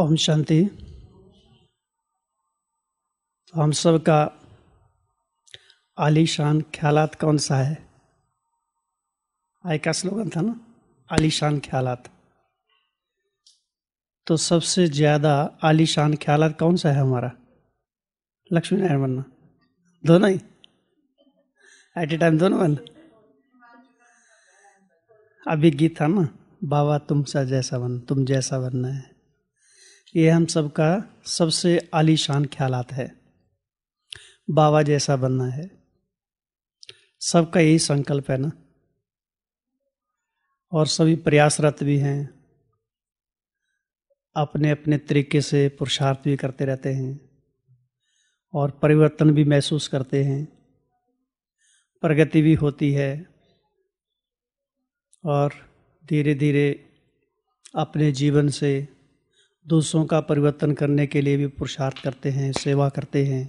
ओम शांति तो हम सब का आलीशान ख्यालात कौन सा है आय का स्लोगन था ना आलीशान ख्यालात तो सबसे ज़्यादा आलीशान ख्यालात कौन सा है हमारा लक्ष्मी नारायण बनना दोनों ही एट ए टाइम दोनों बनना अभी गीत था ना बाबा तुम सा जैसा बन तुम जैसा बनना है ये हम सबका सबसे आलीशान ख्यालात है बाबा जैसा बनना है सबका यही संकल्प है ना और सभी प्रयासरत भी हैं अपने अपने तरीके से पुरुषार्थ भी करते रहते हैं और परिवर्तन भी महसूस करते हैं प्रगति भी होती है और धीरे धीरे अपने जीवन से दूसरों का परिवर्तन करने के लिए भी पुरुषार्थ करते हैं सेवा करते हैं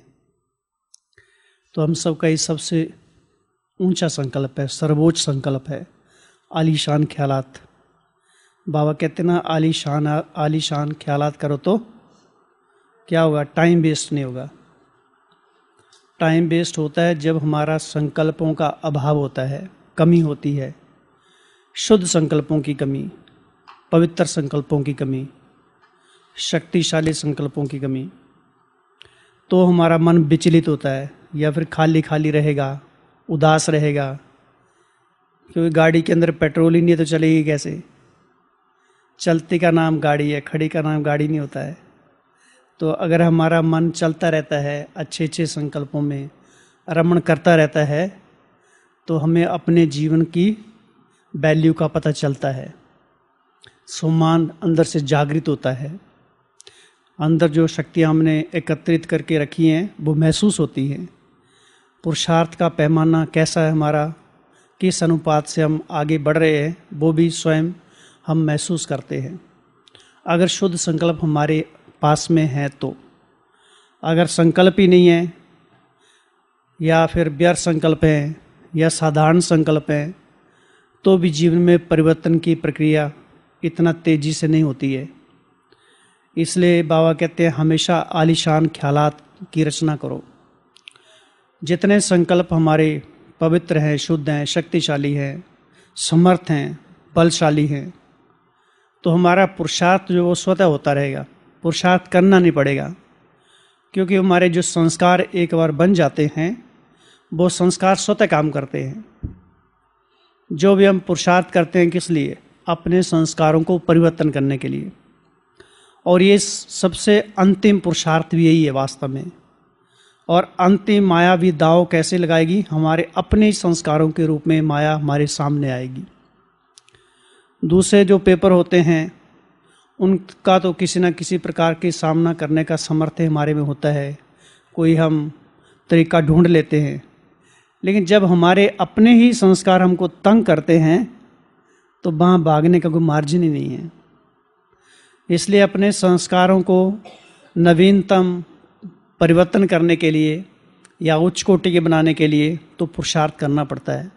तो हम सब का ये सबसे ऊंचा संकल्प है सर्वोच्च संकल्प है आलीशान ख्यालात बाबा कहते ना आलीशान आलीशान ख्यालात करो तो क्या होगा टाइम वेस्ट नहीं होगा टाइम वेस्ट होता है जब हमारा संकल्पों का अभाव होता है कमी होती है शुद्ध संकल्पों की कमी पवित्र संकल्पों की कमी शक्तिशाली संकल्पों की कमी तो हमारा मन विचलित होता है या फिर खाली खाली रहेगा उदास रहेगा क्योंकि गाड़ी के अंदर पेट्रोल ही नहीं है तो चलेगी कैसे चलती का नाम गाड़ी है खड़ी का नाम गाड़ी नहीं होता है तो अगर हमारा मन चलता रहता है अच्छे अच्छे संकल्पों में रमण करता रहता है तो हमें अपने जीवन की वैल्यू का पता चलता है सम्मान अंदर से जागृत होता है अंदर जो शक्तियाँ हमने एकत्रित करके रखी हैं वो महसूस होती हैं पुरुषार्थ का पैमाना कैसा है हमारा किस अनुपात से हम आगे बढ़ रहे हैं वो भी स्वयं हम महसूस करते हैं अगर शुद्ध संकल्प हमारे पास में है तो अगर संकल्प ही नहीं है या फिर व्यर्थ संकल्प हैं या साधारण संकल्प हैं तो भी जीवन में परिवर्तन की प्रक्रिया इतना तेज़ी से नहीं होती है इसलिए बाबा कहते हैं हमेशा आलिशान ख्याल की रचना करो जितने संकल्प हमारे पवित्र हैं शुद्ध हैं शक्तिशाली हैं समर्थ हैं बलशाली हैं तो हमारा पुरुषार्थ जो वो स्वतः होता रहेगा पुरुषार्थ करना नहीं पड़ेगा क्योंकि हमारे जो संस्कार एक बार बन जाते हैं वो संस्कार स्वतः काम करते हैं जो भी हम पुरुषार्थ करते हैं किस लिए अपने संस्कारों को परिवर्तन करने के लिए और ये सबसे अंतिम पुरुषार्थ भी यही है वास्तव में और अंतिम माया भी दाव कैसे लगाएगी हमारे अपने संस्कारों के रूप में माया हमारे सामने आएगी दूसरे जो पेपर होते हैं उनका तो किसी न किसी प्रकार के सामना करने का सामर्थ्य हमारे में होता है कोई हम तरीका ढूंढ लेते हैं लेकिन जब हमारे अपने ही संस्कार हमको तंग करते हैं तो वहाँ भागने का कोई मार्जिन ही नहीं है इसलिए अपने संस्कारों को नवीनतम परिवर्तन करने के लिए या उच्च कोटि के बनाने के लिए तो पुरुषार्थ करना पड़ता है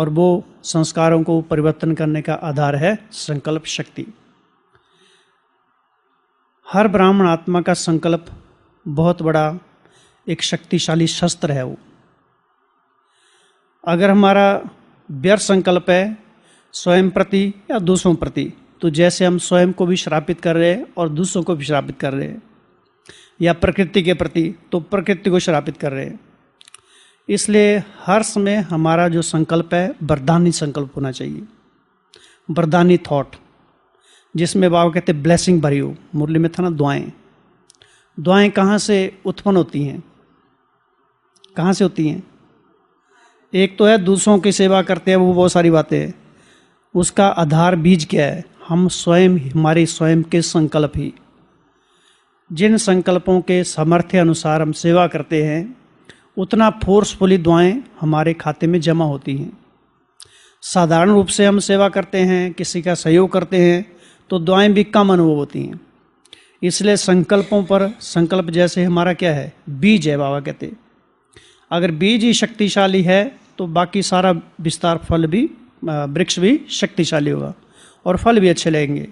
और वो संस्कारों को परिवर्तन करने का आधार है संकल्प शक्ति हर ब्राह्मण आत्मा का संकल्प बहुत बड़ा एक शक्तिशाली शस्त्र है वो अगर हमारा व्यर्थ संकल्प है स्वयं प्रति या दूसरों प्रति तो जैसे हम स्वयं को भी श्रापित कर रहे हैं और दूसरों को भी श्रापित कर रहे हैं या प्रकृति के प्रति तो प्रकृति को श्रापित कर रहे हैं इसलिए हर समय हमारा जो संकल्प है वरदानी संकल्प होना चाहिए वरदानी थॉट जिसमें बाबा कहते ब्लेसिंग भरी हो मुरली में था ना दुआएं दुआएं कहाँ से उत्पन्न होती हैं कहाँ से होती हैं एक तो है दूसरों की सेवा करते हैं वो बहुत सारी बातें उसका आधार बीज क्या है हम स्वयं हमारे स्वयं के संकल्प ही जिन संकल्पों के सामर्थ्य अनुसार हम सेवा करते हैं उतना फोर्सफुली दुआएं हमारे खाते में जमा होती हैं साधारण रूप से हम सेवा करते हैं किसी का सहयोग करते हैं तो दुआएं भी कम अनुभव होती हैं इसलिए संकल्पों पर संकल्प जैसे हमारा क्या है बीज है बाबा कहते अगर बीज ही शक्तिशाली है तो बाकी सारा विस्तार फल भी वृक्ष भी शक्तिशाली होगा और फल भी अच्छे लगेंगे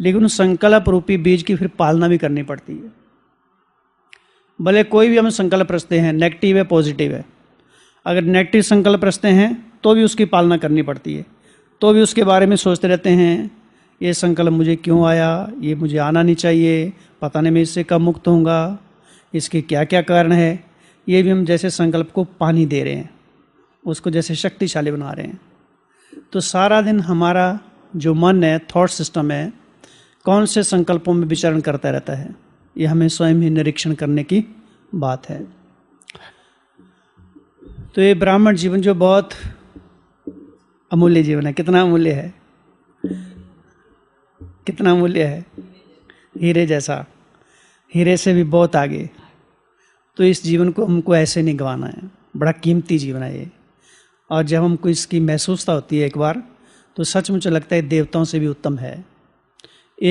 लेकिन उस संकल्प रूपी बीज की फिर पालना भी करनी पड़ती है भले कोई भी हम संकल्प रचते हैं नेगेटिव है पॉजिटिव है अगर नेगेटिव संकल्प रचते हैं तो भी उसकी पालना करनी पड़ती है तो भी उसके बारे में सोचते रहते हैं ये संकल्प मुझे क्यों आया ये मुझे आना नहीं चाहिए पता नहीं मैं इससे कब मुक्त होऊंगा इसके क्या क्या कारण है ये भी हम जैसे संकल्प को पानी दे रहे हैं उसको जैसे शक्तिशाली बना रहे हैं तो सारा दिन हमारा जो मन है थॉट सिस्टम है कौन से संकल्पों में विचरण करता रहता है ये हमें स्वयं ही निरीक्षण करने की बात है तो ये ब्राह्मण जीवन जो बहुत अमूल्य जीवन है कितना अमूल्य है कितना अमूल्य है हीरे जैसा हीरे से भी बहुत आगे तो इस जीवन को हमको ऐसे नहीं गंवाना है बड़ा कीमती जीवन है ये और जब हमको इसकी महसूसता होती है एक बार तो सचमुच लगता है देवताओं से भी उत्तम है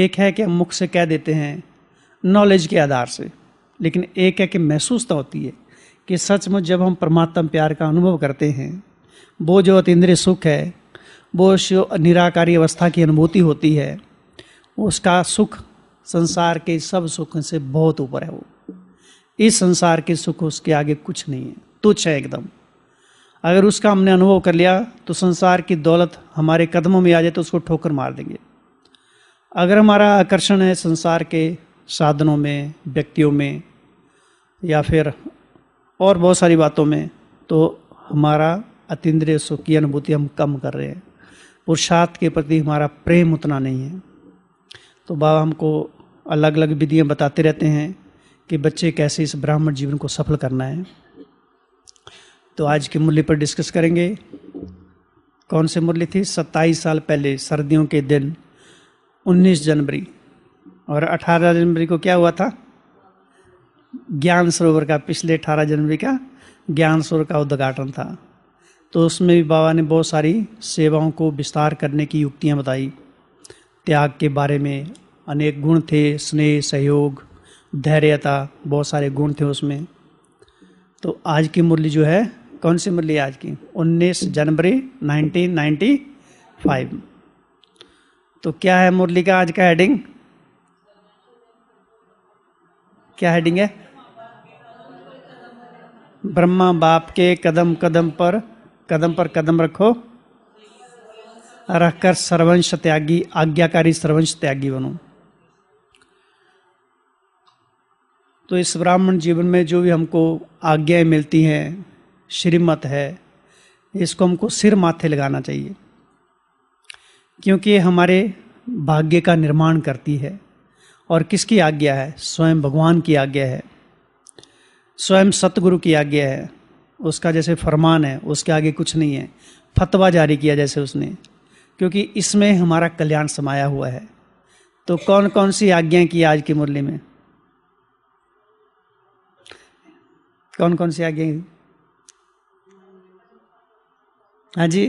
एक है कि हम मुख से कह देते हैं नॉलेज के आधार से लेकिन एक है कि महसूसता तो होती है कि सचमुच जब हम परमात्मा प्यार का अनुभव करते हैं वो जो अतीन्द्रिय सुख है वो निराकारी अवस्था की अनुभूति होती है उसका सुख संसार के सब सुख से बहुत ऊपर है वो इस संसार के सुख उसके आगे कुछ नहीं है तुच्छ है एकदम अगर उसका हमने अनुभव कर लिया तो संसार की दौलत हमारे कदमों में आ जाए तो उसको ठोकर मार देंगे अगर हमारा आकर्षण है संसार के साधनों में व्यक्तियों में या फिर और बहुत सारी बातों में तो हमारा अतीन्द्रिय सुख की अनुभूति हम कम कर रहे हैं पुरुषार्थ के प्रति हमारा प्रेम उतना नहीं है तो बाबा हमको अलग अलग विधियाँ बताते रहते हैं कि बच्चे कैसे इस ब्राह्मण जीवन को सफल करना है तो आज की मुरली पर डिस्कस करेंगे कौन से मुरली थी सत्ताईस साल पहले सर्दियों के दिन 19 जनवरी और 18 जनवरी को क्या हुआ था ज्ञान सरोवर का पिछले 18 जनवरी का ज्ञान सरोवर का उद्घाटन था तो उसमें भी बाबा ने बहुत सारी सेवाओं को विस्तार करने की युक्तियाँ बताई त्याग के बारे में अनेक गुण थे स्नेह सहयोग धैर्यता बहुत सारे गुण थे उसमें तो आज की मुरली जो है कौन सी मिली आज की 19 जनवरी 1995 तो क्या है मुरली का आज का हेडिंग क्या हेडिंग है ब्रह्मा बाप के कदम कदम पर कदम पर कदम रखो रखकर सर्वंश त्यागी आज्ञाकारी सर्वंश त्यागी बनो तो इस ब्राह्मण जीवन में जो भी हमको आज्ञाएं मिलती हैं श्रीमत है इसको हमको सिर माथे लगाना चाहिए क्योंकि ये हमारे भाग्य का निर्माण करती है और किसकी आज्ञा है स्वयं भगवान की आज्ञा है स्वयं सतगुरु की आज्ञा है उसका जैसे फरमान है उसके आगे कुछ नहीं है फतवा जारी किया जैसे उसने क्योंकि इसमें हमारा कल्याण समाया हुआ है तो कौन कौन सी आज्ञाएं की आज की मुरली में कौन कौन सी आज्ञाएं हाँ जी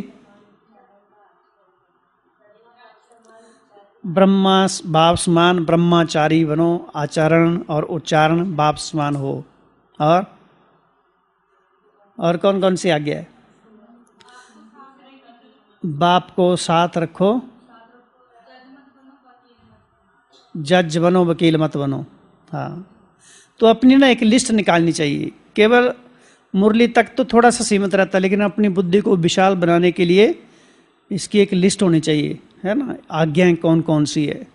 ब्रह्मा बाप समान ब्रह्माचारी बनो आचरण और उच्चारण बाप समान हो और और कौन कौन सी आज्ञा है बाप को साथ रखो जज बनो वकील मत बनो हाँ तो अपनी ना एक लिस्ट निकालनी चाहिए केवल मुरली तक तो थोड़ा सा सीमित रहता है लेकिन अपनी बुद्धि को विशाल बनाने के लिए इसकी एक लिस्ट होनी चाहिए है ना आज्ञाएँ कौन कौन सी है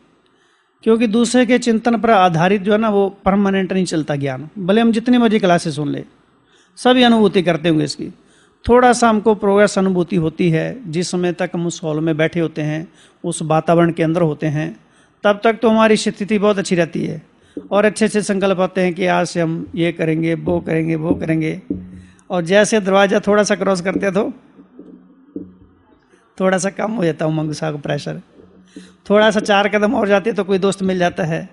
क्योंकि दूसरे के चिंतन पर आधारित जो है ना वो परमानेंट नहीं चलता ज्ञान भले हम जितनी मर्जी क्लासेस सुन ले सभी अनुभूति करते होंगे इसकी थोड़ा सा हमको प्रोग्रेस अनुभूति होती है जिस समय तक हम उस हॉल में बैठे होते हैं उस वातावरण के अंदर होते हैं तब तक तो हमारी स्थिति बहुत अच्छी रहती है और अच्छे अच्छे संकल्प आते हैं कि आज से हम ये करेंगे वो करेंगे वो करेंगे और जैसे दरवाज़ा थोड़ा सा क्रॉस करते तो थोड़ा सा कम हो जाता उमंग सा का प्रेशर थोड़ा सा चार कदम और जाते तो कोई दोस्त मिल जाता है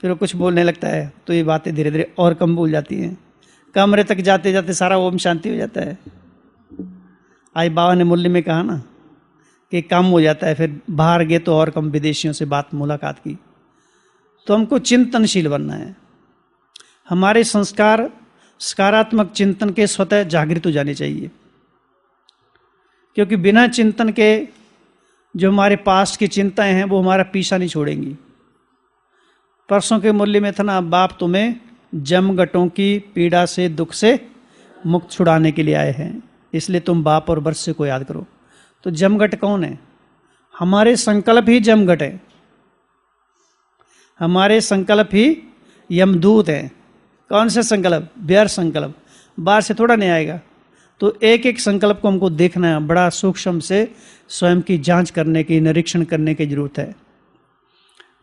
फिर वो कुछ बोलने लगता है तो ये बातें धीरे धीरे और कम भूल जाती हैं कमरे तक जाते जाते सारा ओम शांति हो जाता है आई बाबा ने मूल्य में कहा ना कि कम हो जाता है फिर बाहर गए तो और कम विदेशियों से बात मुलाकात की तो हमको चिंतनशील बनना है हमारे संस्कार सकारात्मक चिंतन के स्वतः जागृत हो जाने चाहिए क्योंकि बिना चिंतन के जो हमारे पास्ट की चिंताएं हैं वो हमारा पीछा नहीं छोड़ेंगी परसों के मूल्य में था ना बाप तुम्हें जमगटों की पीड़ा से दुख से मुक्त छुड़ाने के लिए आए हैं इसलिए तुम बाप और बरसे को याद करो तो जमघट कौन है हमारे संकल्प ही जमघट है हमारे संकल्प ही यमदूत हैं कौन सा संकल्प व्यर्थ संकल्प बाहर से थोड़ा नहीं आएगा तो एक एक संकल्प को हमको देखना है बड़ा सूक्ष्म से स्वयं की जांच करने की निरीक्षण करने की जरूरत है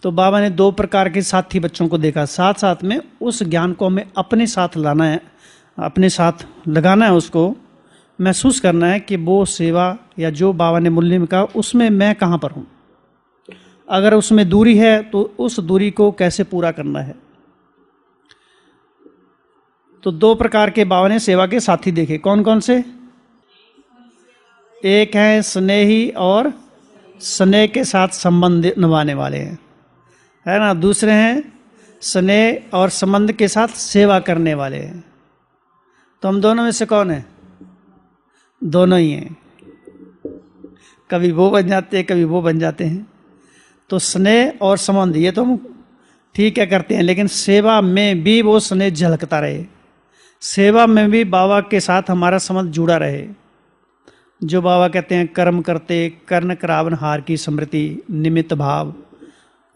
तो बाबा ने दो प्रकार के साथी बच्चों को देखा साथ साथ में उस ज्ञान को हमें अपने साथ लाना है अपने साथ लगाना है उसको महसूस करना है कि वो सेवा या जो बाबा ने मूल्य में कहा उसमें मैं कहाँ पर हूँ अगर उसमें दूरी है तो उस दूरी को कैसे पूरा करना है तो दो प्रकार के भावने सेवा के साथी देखे कौन कौन से एक हैं स्नेही और स्नेह के साथ संबंध निभाने वाले हैं है ना दूसरे हैं स्नेह और संबंध के साथ सेवा करने वाले हैं तो हम दोनों में से कौन है दोनों ही हैं कभी वो बन जाते हैं कभी वो बन जाते हैं तो स्नेह और संबंध ये तो हम ठीक है करते हैं लेकिन सेवा में भी वो स्नेह झलकता रहे सेवा में भी बाबा के साथ हमारा संबंध जुड़ा रहे जो बाबा कहते हैं कर्म करते कर्ण करावन हार की स्मृति निमित्त भाव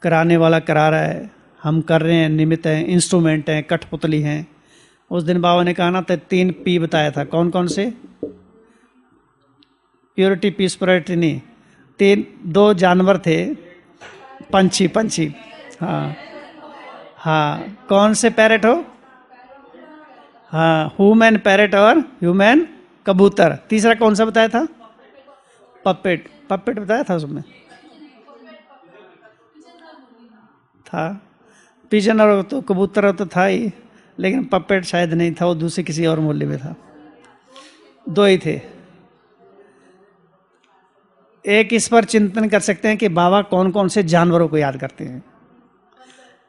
कराने वाला करा रहा है हम कर रहे हैं निमित्त हैं इंस्ट्रूमेंट हैं कठपुतली हैं उस दिन बाबा ने कहा ना तो तीन पी बताया था कौन कौन से प्योरिटी पीस प्योरिटी नहीं तीन दो जानवर थे पंछी पंछी हाँ हाँ कौन से पैरेट हो हाँ ह्यूमन पैरेट और ह्यूमन कबूतर तीसरा कौन सा बताया था पपेट पपेट बताया था उसमें था पिजन और तो कबूतर तो था ही लेकिन पपेट शायद नहीं था वो दूसरे किसी और मूल्य में था दो ही थे एक इस पर चिंतन कर सकते हैं कि बाबा कौन कौन से जानवरों को याद करते हैं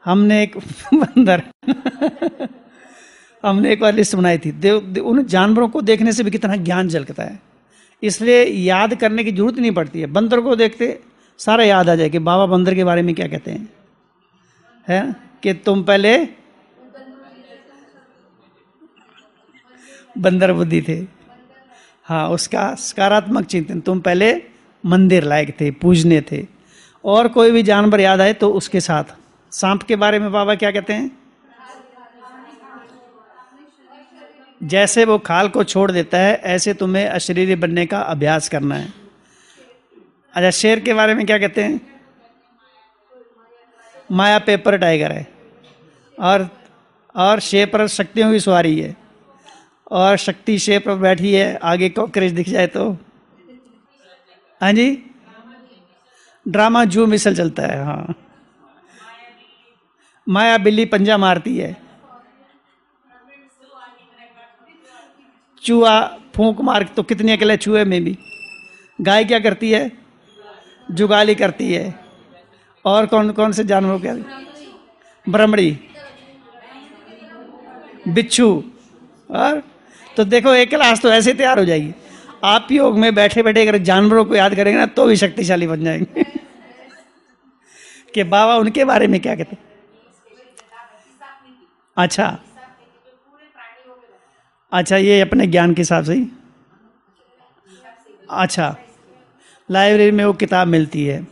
हमने एक बंदर हमने एक बार लिस्ट बनाई थी देव, दे, उन जानवरों को देखने से भी कितना ज्ञान झलकता है इसलिए याद करने की जरूरत नहीं पड़ती है बंदर को देखते सारा याद आ जाए कि बाबा बंदर के बारे में क्या कहते हैं है कि तुम पहले बंदर बुद्धि थे हाँ उसका सकारात्मक चिंतन तुम पहले मंदिर लायक थे पूजने थे और कोई भी जानवर याद आए तो उसके साथ सांप के बारे में बाबा क्या कहते हैं जैसे वो खाल को छोड़ देता है ऐसे तुम्हें अशरीरी बनने का अभ्यास करना है अच्छा शेर के बारे में क्या कहते हैं माया पेपर टाइगर है और और शेर पर शक्तियों की सवारी है और शक्ति शेर पर बैठी है आगे कॉकरेज दिख जाए तो हाँ जी ड्रामा जू मिसल चलता है हाँ माया बिल्ली पंजा मारती है चूहा फूंक मार तो कितने अकेले चूहे में भी गाय क्या करती है जुगाली करती है और कौन कौन से जानवरों के ब्रमड़ी बिच्छू और तो देखो एक क्लास तो ऐसे तैयार हो जाएगी आप योग में बैठे बैठे अगर जानवरों को याद करेंगे ना तो भी शक्तिशाली बन जाएंगे कि बाबा उनके बारे में क्या कहते अच्छा अच्छा ये अपने ज्ञान के हिसाब से ही अच्छा लाइब्रेरी में वो किताब मिलती है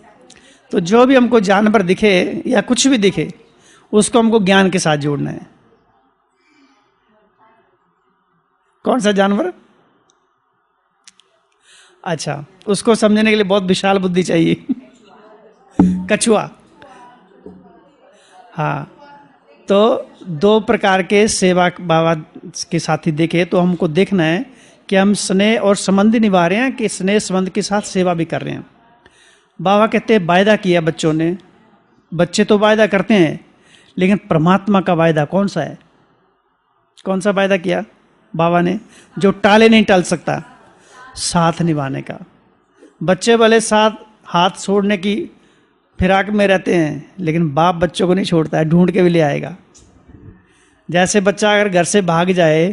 तो जो भी हमको जानवर दिखे या कुछ भी दिखे उसको हमको ज्ञान के साथ जोड़ना है कौन सा जानवर अच्छा उसको समझने के लिए बहुत विशाल बुद्धि चाहिए कछुआ हाँ तो दो प्रकार के सेवा बाबा के साथी देखे तो हमको देखना है कि हम स्नेह और संबंधी निभा रहे हैं कि स्नेह संबंध के साथ सेवा भी कर रहे हैं बाबा कहते वायदा किया बच्चों ने बच्चे तो वायदा करते हैं लेकिन परमात्मा का वायदा कौन सा है कौन सा वायदा किया बाबा ने जो टाले नहीं टाल सकता साथ निभाने का बच्चे वाले साथ हाथ छोड़ने की फिराक में रहते हैं लेकिन बाप बच्चों को नहीं छोड़ता है ढूंढ के भी ले आएगा जैसे बच्चा अगर घर से भाग जाए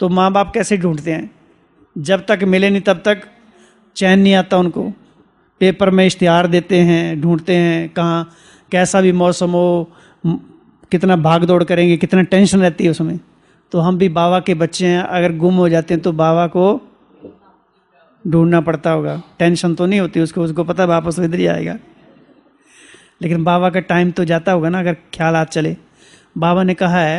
तो माँ बाप कैसे ढूंढते हैं जब तक मिले नहीं तब तक चैन नहीं आता उनको पेपर में इश्तहार देते हैं ढूंढते हैं कहाँ कैसा भी मौसम हो कितना भाग दौड़ करेंगे कितना टेंशन रहती है उसमें तो हम भी बाबा के बच्चे हैं अगर गुम हो जाते हैं तो बाबा को ढूंढना पड़ता होगा टेंशन तो नहीं होती उसको उसको पता वापस इधर ही आएगा लेकिन बाबा का टाइम तो जाता होगा ना अगर ख्याल आ चले बाबा ने कहा है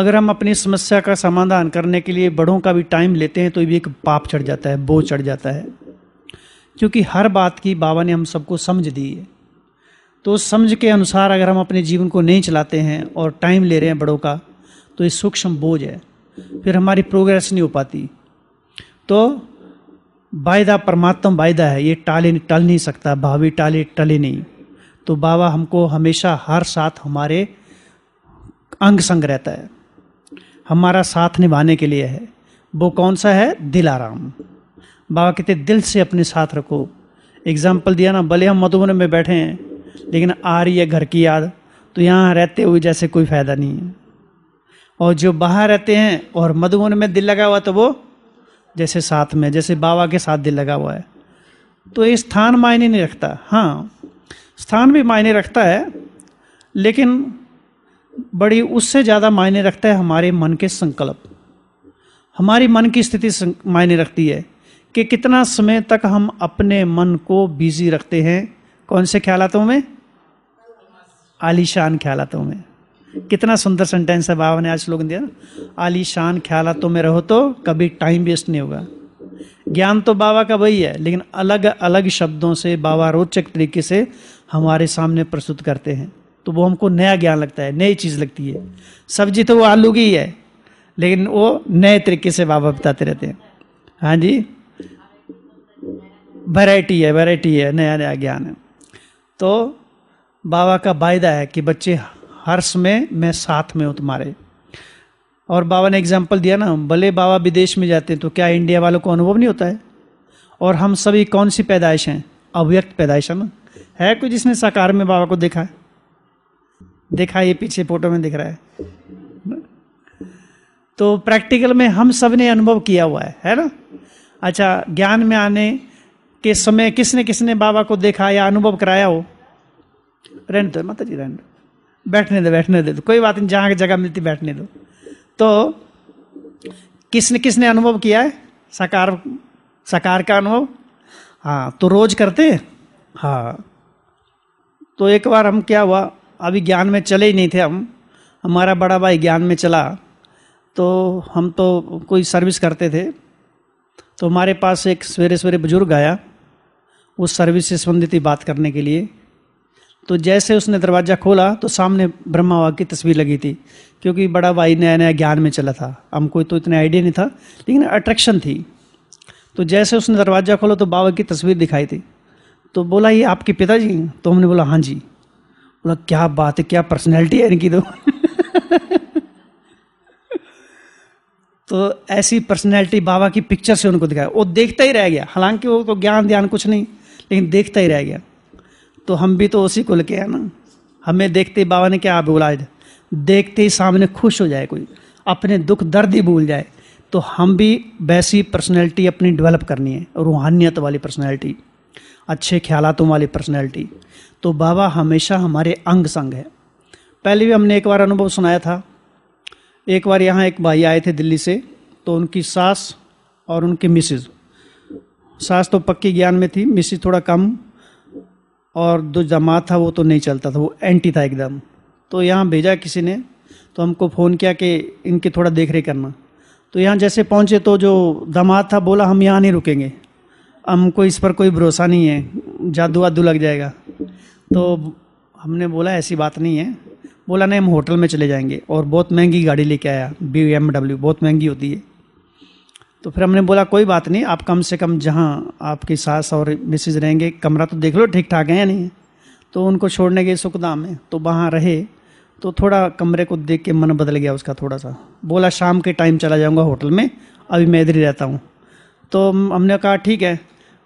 अगर हम अपनी समस्या का समाधान करने के लिए बड़ों का भी टाइम लेते हैं तो भी एक पाप चढ़ जाता है बोझ चढ़ जाता है क्योंकि हर बात की बाबा ने हम सबको समझ दी है तो समझ के अनुसार अगर हम अपने जीवन को नहीं चलाते हैं और टाइम ले रहे हैं बड़ों का तो ये सूक्ष्म बोझ है फिर हमारी प्रोग्रेस नहीं हो पाती तो वायदा परमात्मा वायदा है ये टाले टल नहीं सकता भावी टाले टले नहीं तो बाबा हमको हमेशा हर साथ हमारे अंग संग रहता है हमारा साथ निभाने के लिए है वो कौन सा है दिल आराम बाबा कहते दिल से अपने साथ रखो एग्जाम्पल दिया ना भले हम मधुबन में बैठे हैं लेकिन आ रही है घर की याद तो यहाँ रहते हुए जैसे कोई फ़ायदा नहीं है और जो बाहर रहते हैं और मधुबन में दिल लगा हुआ तो वो जैसे साथ में जैसे बाबा के साथ दिल लगा हुआ है तो ये स्थान मायने नहीं रखता हाँ स्थान भी मायने रखता है लेकिन बड़ी उससे ज़्यादा मायने रखता है हमारे मन के संकल्प हमारी मन की स्थिति मायने रखती है कि कितना समय तक हम अपने मन को बिजी रखते हैं कौन से ख्यालातों में आलीशान ख्यालातों में कितना सुंदर सेंटेंस है बाबा ने आज लोग दिया ख्याल तो में रहो तो कभी टाइम वेस्ट नहीं होगा ज्ञान तो बाबा का वही है लेकिन अलग अलग शब्दों से बाबा रोचक तरीके से हमारे सामने प्रस्तुत करते हैं तो वो हमको नया ज्ञान लगता है नई चीज़ लगती है सब्जी तो वो आलू की है लेकिन वो नए तरीके से बाबा बताते रहते हैं हाँ जी वैरायटी है वैरायटी है नया नया ज्ञान है तो बाबा का वायदा है कि बच्चे हर्ष में मैं साथ में हूँ तुम्हारे और बाबा ने एग्जाम्पल दिया ना भले बाबा विदेश में जाते हैं तो क्या इंडिया वालों को अनुभव नहीं होता है और हम सभी कौन सी पैदाइश हैं अव्यक्त पैदाइश है ना है कोई जिसने साकार में बाबा को देखा है देखा ये पीछे फोटो में दिख रहा है तो प्रैक्टिकल में हम सब ने अनुभव किया हुआ है है ना अच्छा ज्ञान में आने के समय किसने किसने बाबा को देखा या अनुभव कराया हो रेंट माता जी रेंट बैठने दो बैठने दे दो कोई बात नहीं जहाँ की जगह मिलती बैठने दो तो किसने किसने अनुभव किया है साकार साकार का अनुभव हाँ तो रोज करते हाँ तो एक बार हम क्या हुआ अभी ज्ञान में चले ही नहीं थे हम हमारा बड़ा भाई ज्ञान में चला तो हम तो कोई सर्विस करते थे तो हमारे पास एक सवेरे सवेरे बुजुर्ग आया उस सर्विस से संबंधित ही बात करने के लिए तो जैसे उसने दरवाज़ा खोला तो सामने ब्रह्मा बाबा की तस्वीर लगी थी क्योंकि बड़ा भाई नया नया ज्ञान में चला था हमको तो इतना आइडिया नहीं था लेकिन अट्रैक्शन थी तो जैसे उसने दरवाज़ा खोला तो बाबा की तस्वीर दिखाई थी तो बोला ये आपके पिताजी तो हमने बोला हाँ जी बोला क्या बात है क्या पर्सनैलिटी है इनकी तो तो ऐसी पर्सनैलिटी बाबा की पिक्चर से उनको दिखाया वो देखता ही रह गया हालांकि वो तो ज्ञान ध्यान कुछ नहीं लेकिन देखता ही रह गया तो हम भी तो उसी कुल के हैं ना हमें देखते ही बाबा ने क्या बोला देखते ही सामने खुश हो जाए कोई अपने दुख दर्द ही भूल जाए तो हम भी वैसी पर्सनैलिटी अपनी डेवलप करनी है रूहानियत वाली पर्सनैलिटी अच्छे ख्यालों वाली पर्सनैलिटी तो बाबा हमेशा हमारे अंग संग है पहले भी हमने एक बार अनुभव सुनाया था एक बार यहाँ एक भाई आए थे दिल्ली से तो उनकी सास और उनकी मिसिज सास तो पक्की ज्ञान में थी मिसिज थोड़ा कम और जो जमात था वो तो नहीं चलता था वो एंटी था एकदम तो यहाँ भेजा किसी ने तो हमको फ़ोन किया कि इनके थोड़ा देख रेख करना तो यहाँ जैसे पहुँचे तो जो दमाद था बोला हम यहाँ नहीं रुकेंगे हमको इस पर कोई भरोसा नहीं है जादू वादू लग जाएगा तो हमने बोला ऐसी बात नहीं है बोला नहीं हम होटल में चले जाएंगे और बहुत महंगी गाड़ी लेके आया बी एम डब्ल्यू बहुत महंगी होती है तो फिर हमने बोला कोई बात नहीं आप कम से कम जहाँ आपकी सास और मिसिज रहेंगे कमरा तो देख लो ठीक ठाक है या नहीं तो उनको छोड़ने गए सुखदा में तो वहाँ रहे तो थोड़ा कमरे को देख के मन बदल गया उसका थोड़ा सा बोला शाम के टाइम चला जाऊँगा होटल में अभी मैं इधर ही रहता हूँ तो हमने कहा ठीक है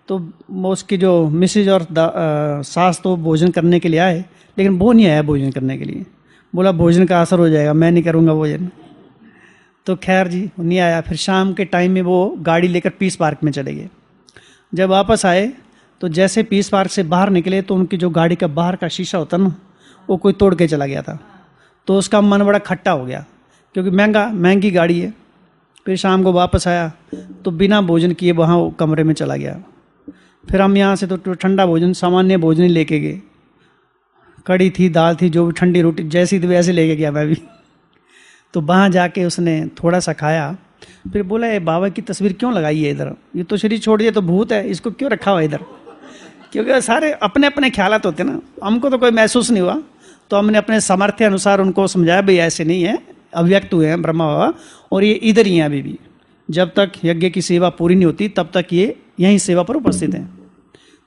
तो उसकी जो मिसेज और आ, सास तो भोजन करने के लिए आए लेकिन वो नहीं आया भोजन करने के लिए बोला भोजन का असर हो जाएगा मैं नहीं करूँगा भोजन तो खैर जी नहीं आया फिर शाम के टाइम में वो गाड़ी लेकर पीस पार्क में चले गए जब वापस आए तो जैसे पीस पार्क से बाहर निकले तो उनकी जो गाड़ी का बाहर का शीशा होता ना वो कोई तोड़ के चला गया था तो उसका मन बड़ा खट्टा हो गया क्योंकि महंगा महंगी गाड़ी है फिर शाम को वापस आया तो बिना भोजन किए वहाँ वो कमरे में चला गया फिर हम यहाँ से तो ठंडा भोजन सामान्य भोजन ही लेके गए कड़ी थी दाल थी जो भी ठंडी रोटी जैसी थी वैसे लेके गया मैं भी तो वहाँ जाके उसने थोड़ा सा खाया फिर बोला ये बाबा की तस्वीर क्यों लगाई है इधर ये तो शरीर छोड़ दिया तो भूत है इसको क्यों रखा हुआ इधर क्योंकि सारे अपने अपने ख्याल होते ना हमको तो कोई महसूस नहीं हुआ तो हमने अपने सामर्थ्य अनुसार उनको समझाया भाई ऐसे नहीं है अव्यक्त हुए हैं ब्रह्मा बाबा और ये इधर ही हैं अभी भी जब तक यज्ञ की सेवा पूरी नहीं होती तब तक ये यहीं सेवा पर उपस्थित हैं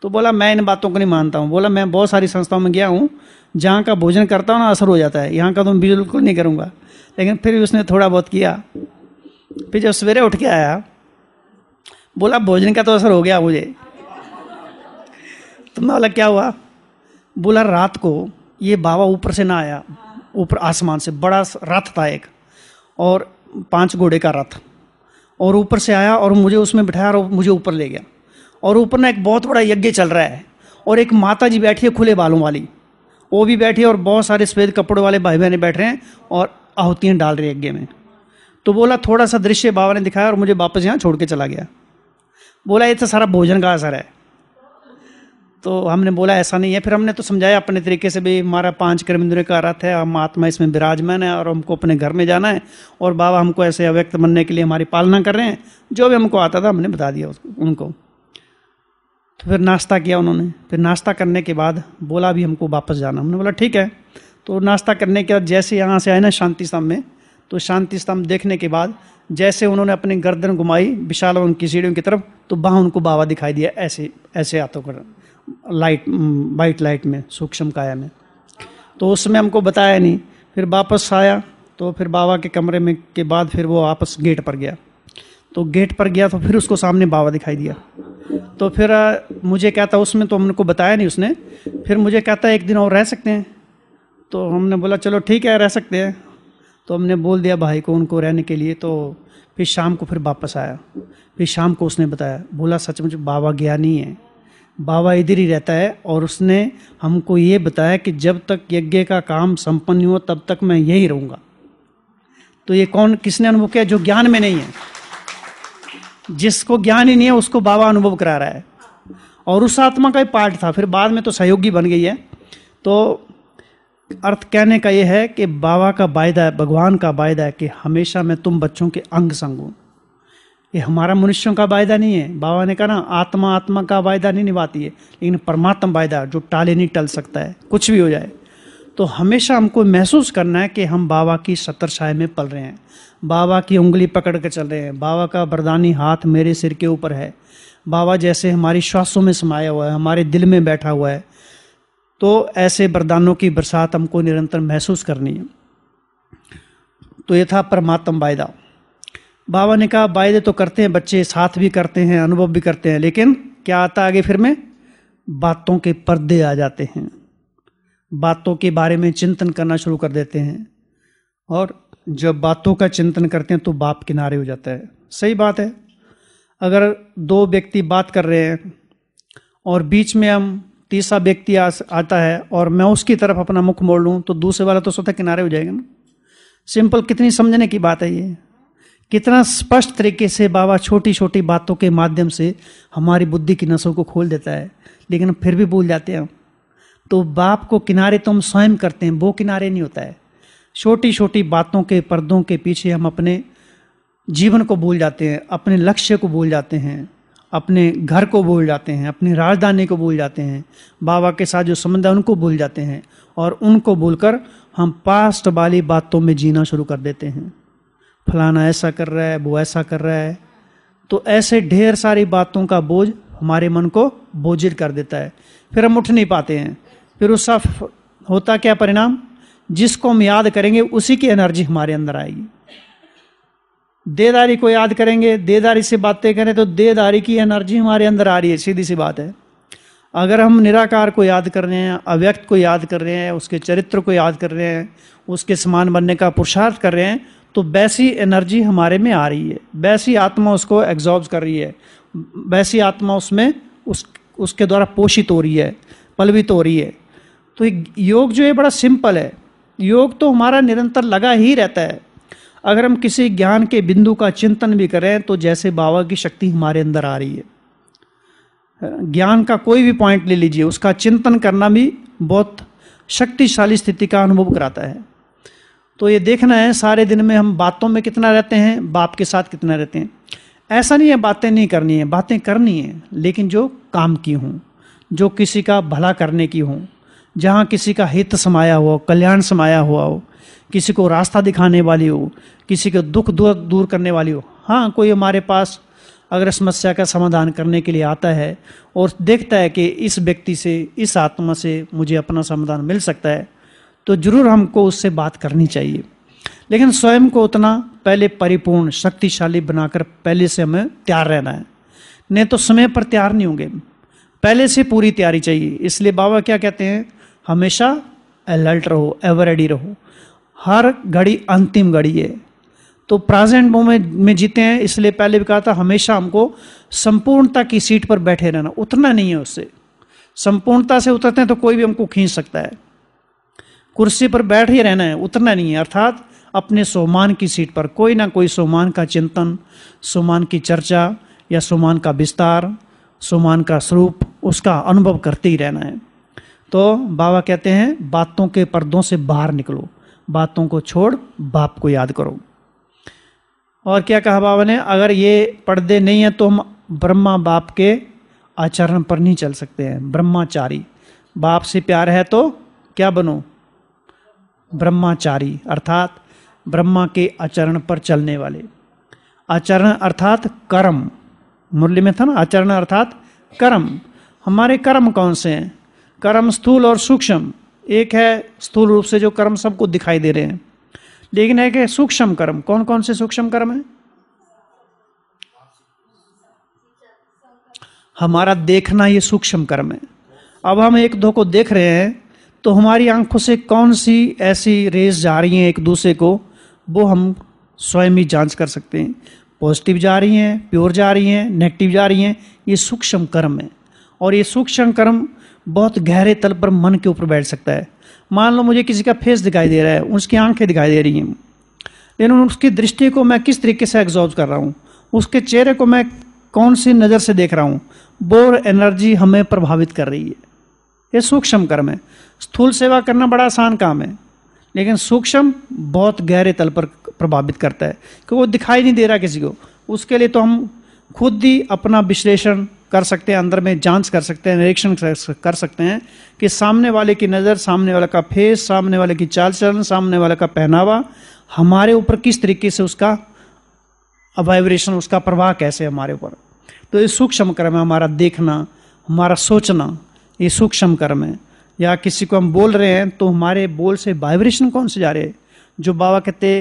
तो बोला मैं इन बातों को नहीं मानता हूँ बोला मैं बहुत सारी संस्थाओं में गया हूँ जहाँ का भोजन करता हूँ ना असर हो जाता है यहाँ का तो मैं बिल्कुल नहीं करूँगा लेकिन फिर भी उसने थोड़ा बहुत किया फिर जब सवेरे उठ के आया बोला भोजन का तो असर हो गया मुझे तो मैं बोला क्या हुआ बोला रात को ये बाबा ऊपर से ना आया ऊपर आसमान से बड़ा रथ था एक और पांच घोड़े का रथ और ऊपर से आया और मुझे उसमें बिठाया और मुझे ऊपर ले गया और ऊपर ना एक बहुत बड़ा यज्ञ चल रहा है और एक माता जी बैठी है खुले बालों वाली वो भी बैठे और बहुत सारे सफ़ेद कपड़ों वाले भाई बहने बैठ रहे हैं और आहुतियाँ डाल रहे यज्ञ में तो बोला थोड़ा सा दृश्य बाबा ने दिखाया और मुझे वापस यहाँ छोड़ के चला गया बोला ये तो सारा भोजन का असर है तो हमने बोला ऐसा नहीं है फिर हमने तो समझाया अपने तरीके से भी हमारा पांच कर्म इंद्रियों का रथ है हम आत्मा इसमें विराजमान है और हमको अपने घर में जाना है और बाबा हमको ऐसे अव्यक्त बनने के लिए हमारी पालना कर रहे हैं जो भी हमको आता था हमने बता दिया उसको उनको तो फिर नाश्ता किया उन्होंने फिर नाश्ता करने के बाद बोला भी हमको वापस जाना हमने बोला ठीक है तो नाश्ता करने के बाद जैसे यहाँ से आए ना शांति स्तंभ में तो शांति स्तंभ देखने के बाद जैसे उन्होंने अपनी गर्दन घुमाई विशाल उनकी सीढ़ियों की तरफ तो वहाँ उनको बाबा दिखाई दिया ऐसे ऐसे हाथों कर लाइट वाइट लाइट में सूक्ष्म काया में तो उसमें हमको बताया नहीं फिर वापस आया तो फिर बाबा के कमरे में के बाद फिर वो वापस गेट पर गया तो गेट पर गया तो फिर उसको सामने बाबा दिखाई दिया तो फिर मुझे कहता उसमें तो हमने को बताया नहीं उसने फिर मुझे कहता एक दिन और रह सकते हैं तो हमने बोला चलो ठीक है रह सकते हैं तो हमने बोल दिया भाई को उनको रहने के लिए तो फिर शाम को फिर वापस आया फिर शाम को उसने बताया बोला सचमुच बाबा गया नहीं है बाबा इधर ही रहता है और उसने हमको ये बताया कि जब तक यज्ञ का काम संपन्न हुआ तब तक मैं यही रहूँगा तो ये कौन किसने अनुभव किया जो ज्ञान में नहीं है जिसको ज्ञान ही नहीं है उसको बाबा अनुभव करा रहा है और उस आत्मा का ही पार्ट था फिर बाद में तो सहयोगी बन गई है तो अर्थ कहने का यह है कि बाबा का वायदा है भगवान का वायदा है कि हमेशा मैं तुम बच्चों के अंग संग हूँ ये हमारा मनुष्यों का वायदा नहीं है बाबा ने कहा ना आत्मा आत्मा का वायदा नहीं निभाती है लेकिन परमात्मा वायदा जो टाले नहीं टल सकता है कुछ भी हो जाए तो हमेशा हमको महसूस करना है कि हम बाबा की छत्र में पल रहे हैं बाबा की उंगली पकड़ के चल रहे हैं बाबा का बरदानी हाथ मेरे सिर के ऊपर है बाबा जैसे हमारी श्वासों में समाया हुआ है हमारे दिल में बैठा हुआ है तो ऐसे बरदानों की बरसात हमको निरंतर महसूस करनी है तो ये था परमात्म वायदा बाबा ने कहा वायदे तो करते हैं बच्चे साथ भी करते हैं अनुभव भी करते हैं लेकिन क्या आता आगे फिर में बातों के पर्दे आ जाते हैं बातों के बारे में चिंतन करना शुरू कर देते हैं और जब बातों का चिंतन करते हैं तो बाप किनारे हो जाता है सही बात है अगर दो व्यक्ति बात कर रहे हैं और बीच में हम तीसरा व्यक्ति आता है और मैं उसकी तरफ अपना मुख मोड़ लूँ तो दूसरे वाला तो स्वतः किनारे हो जाएगा ना सिंपल कितनी समझने की बात है ये कितना स्पष्ट तरीके से बाबा छोटी छोटी बातों के माध्यम से हमारी बुद्धि की नसों को खोल देता है लेकिन फिर भी भूल जाते हैं हम तो बाप को किनारे तो हम स्वयं करते हैं वो किनारे नहीं होता है छोटी छोटी बातों के पर्दों के पीछे हम अपने जीवन को भूल जाते हैं अपने लक्ष्य को भूल जाते हैं अपने घर को भूल जाते हैं अपनी राजधानी को भूल जाते हैं बाबा के साथ जो संबंध है उनको भूल जाते हैं और उनको भूल हम पास्ट वाली बातों में जीना शुरू कर देते हैं फलाना ऐसा कर रहा है वो ऐसा कर रहा है तो ऐसे ढेर सारी बातों का बोझ हमारे मन को बोझिर कर देता है फिर हम उठ नहीं पाते हैं फिर उसका होता क्या परिणाम जिसको हम याद करेंगे उसी की एनर्जी हमारे अंदर आएगी देदारी को याद करेंगे देदारी से बातें करें तो देदारी की एनर्जी हमारे अंदर आ रही है सीधी सी बात है अगर हम निराकार को याद कर रहे हैं अव्यक्त को याद कर रहे हैं उसके चरित्र को याद कर रहे हैं उसके समान बनने का पुरुषार्थ कर रहे हैं तो वैसी एनर्जी हमारे में आ रही है वैसी आत्मा उसको एग्जॉर्ब कर रही है वैसी आत्मा उसमें उस उसके द्वारा पोषित हो रही है पलवित हो रही है तो योग जो है बड़ा सिंपल है योग तो हमारा निरंतर लगा ही रहता है अगर हम किसी ज्ञान के बिंदु का चिंतन भी करें तो जैसे बाबा की शक्ति हमारे अंदर आ रही है ज्ञान का कोई भी पॉइंट ले लीजिए उसका चिंतन करना भी बहुत शक्तिशाली स्थिति का अनुभव कराता है तो ये देखना है सारे दिन में हम बातों में कितना रहते हैं बाप के साथ कितना रहते हैं ऐसा नहीं है बातें नहीं करनी है बातें करनी है लेकिन जो काम की हों जो किसी का भला करने की हों जहाँ किसी का हित समाया हो कल्याण समाया हुआ हो किसी को रास्ता दिखाने वाली हो किसी को दुख दूर दूर करने वाली हो हाँ कोई हमारे पास अगर समस्या का समाधान करने के लिए आता है और देखता है कि इस व्यक्ति से इस आत्मा से मुझे अपना समाधान मिल सकता है तो ज़रूर हमको उससे बात करनी चाहिए लेकिन स्वयं को उतना पहले परिपूर्ण शक्तिशाली बनाकर पहले से हमें तैयार रहना है नहीं तो समय पर तैयार नहीं होंगे पहले से पूरी तैयारी चाहिए इसलिए बाबा क्या कहते हैं हमेशा अलर्ट रहो एवर रेडी रहो हर घड़ी अंतिम घड़ी है तो प्रेजेंट मोमेंट में जीते हैं इसलिए पहले भी कहा था हमेशा हमको संपूर्णता की सीट पर बैठे रहना उतना नहीं है उससे संपूर्णता से उतरते हैं तो कोई भी हमको खींच सकता है कुर्सी पर बैठ ही रहना है उतना नहीं है अर्थात अपने सोमान की सीट पर कोई ना कोई सोमान का चिंतन सोमान की चर्चा या सोमान का विस्तार सोमान का स्वरूप उसका अनुभव करते ही रहना है तो बाबा कहते हैं बातों के पर्दों से बाहर निकलो बातों को छोड़ बाप को याद करो और क्या कहा बाबा ने अगर ये पर्दे नहीं हैं तो हम ब्रह्मा बाप के आचरण पर नहीं चल सकते हैं ब्रह्माचारी बाप से प्यार है तो क्या बनो ब्रह्माचारी अर्थात ब्रह्मा के आचरण पर चलने वाले आचरण अर्थात कर्म मुरली में था ना आचरण अर्थात कर्म हमारे कर्म कौन से हैं कर्म स्थूल और सूक्ष्म एक है स्थूल रूप से जो कर्म सबको दिखाई दे रहे हैं लेकिन है कि सूक्ष्म कर्म कौन कौन से सूक्ष्म कर्म है हमारा देखना ये सूक्ष्म कर्म है अब हम एक दो को देख रहे हैं तो हमारी आंखों से कौन सी ऐसी रेस जा रही हैं एक दूसरे को वो हम स्वयं ही जांच कर सकते हैं पॉजिटिव जा रही हैं प्योर जा रही हैं नेगेटिव जा रही हैं ये सूक्ष्म कर्म है और ये सूक्ष्म कर्म बहुत गहरे तल पर मन के ऊपर बैठ सकता है मान लो मुझे किसी का फेस दिखाई दे रहा है उसकी आंखें दिखाई दे रही हैं लेकिन उसकी दृष्टि को मैं किस तरीके से एग्जॉर्व कर रहा हूँ उसके चेहरे को मैं कौन सी नज़र से देख रहा हूँ बोर एनर्जी हमें प्रभावित कर रही है ये सूक्ष्म कर्म है स्थूल सेवा करना बड़ा आसान काम है लेकिन सूक्ष्म बहुत गहरे तल पर प्रभावित करता है क्योंकि वो दिखाई नहीं दे रहा किसी को उसके लिए तो हम खुद ही अपना विश्लेषण कर सकते हैं अंदर में जांच कर सकते हैं निरीक्षण कर सकते हैं कि सामने वाले की नज़र सामने वाले का फेस सामने वाले की चाल चलन सामने वाले का पहनावा हमारे ऊपर किस तरीके से उसका वाइब्रेशन उसका प्रवाह कैसे हमारे ऊपर तो ये सूक्ष्म कर्म है हमारा देखना हमारा सोचना ये सूक्ष्म कर्म है या किसी को हम बोल रहे हैं तो हमारे बोल से वाइब्रेशन कौन से जा रहे हैं जो बाबा कहते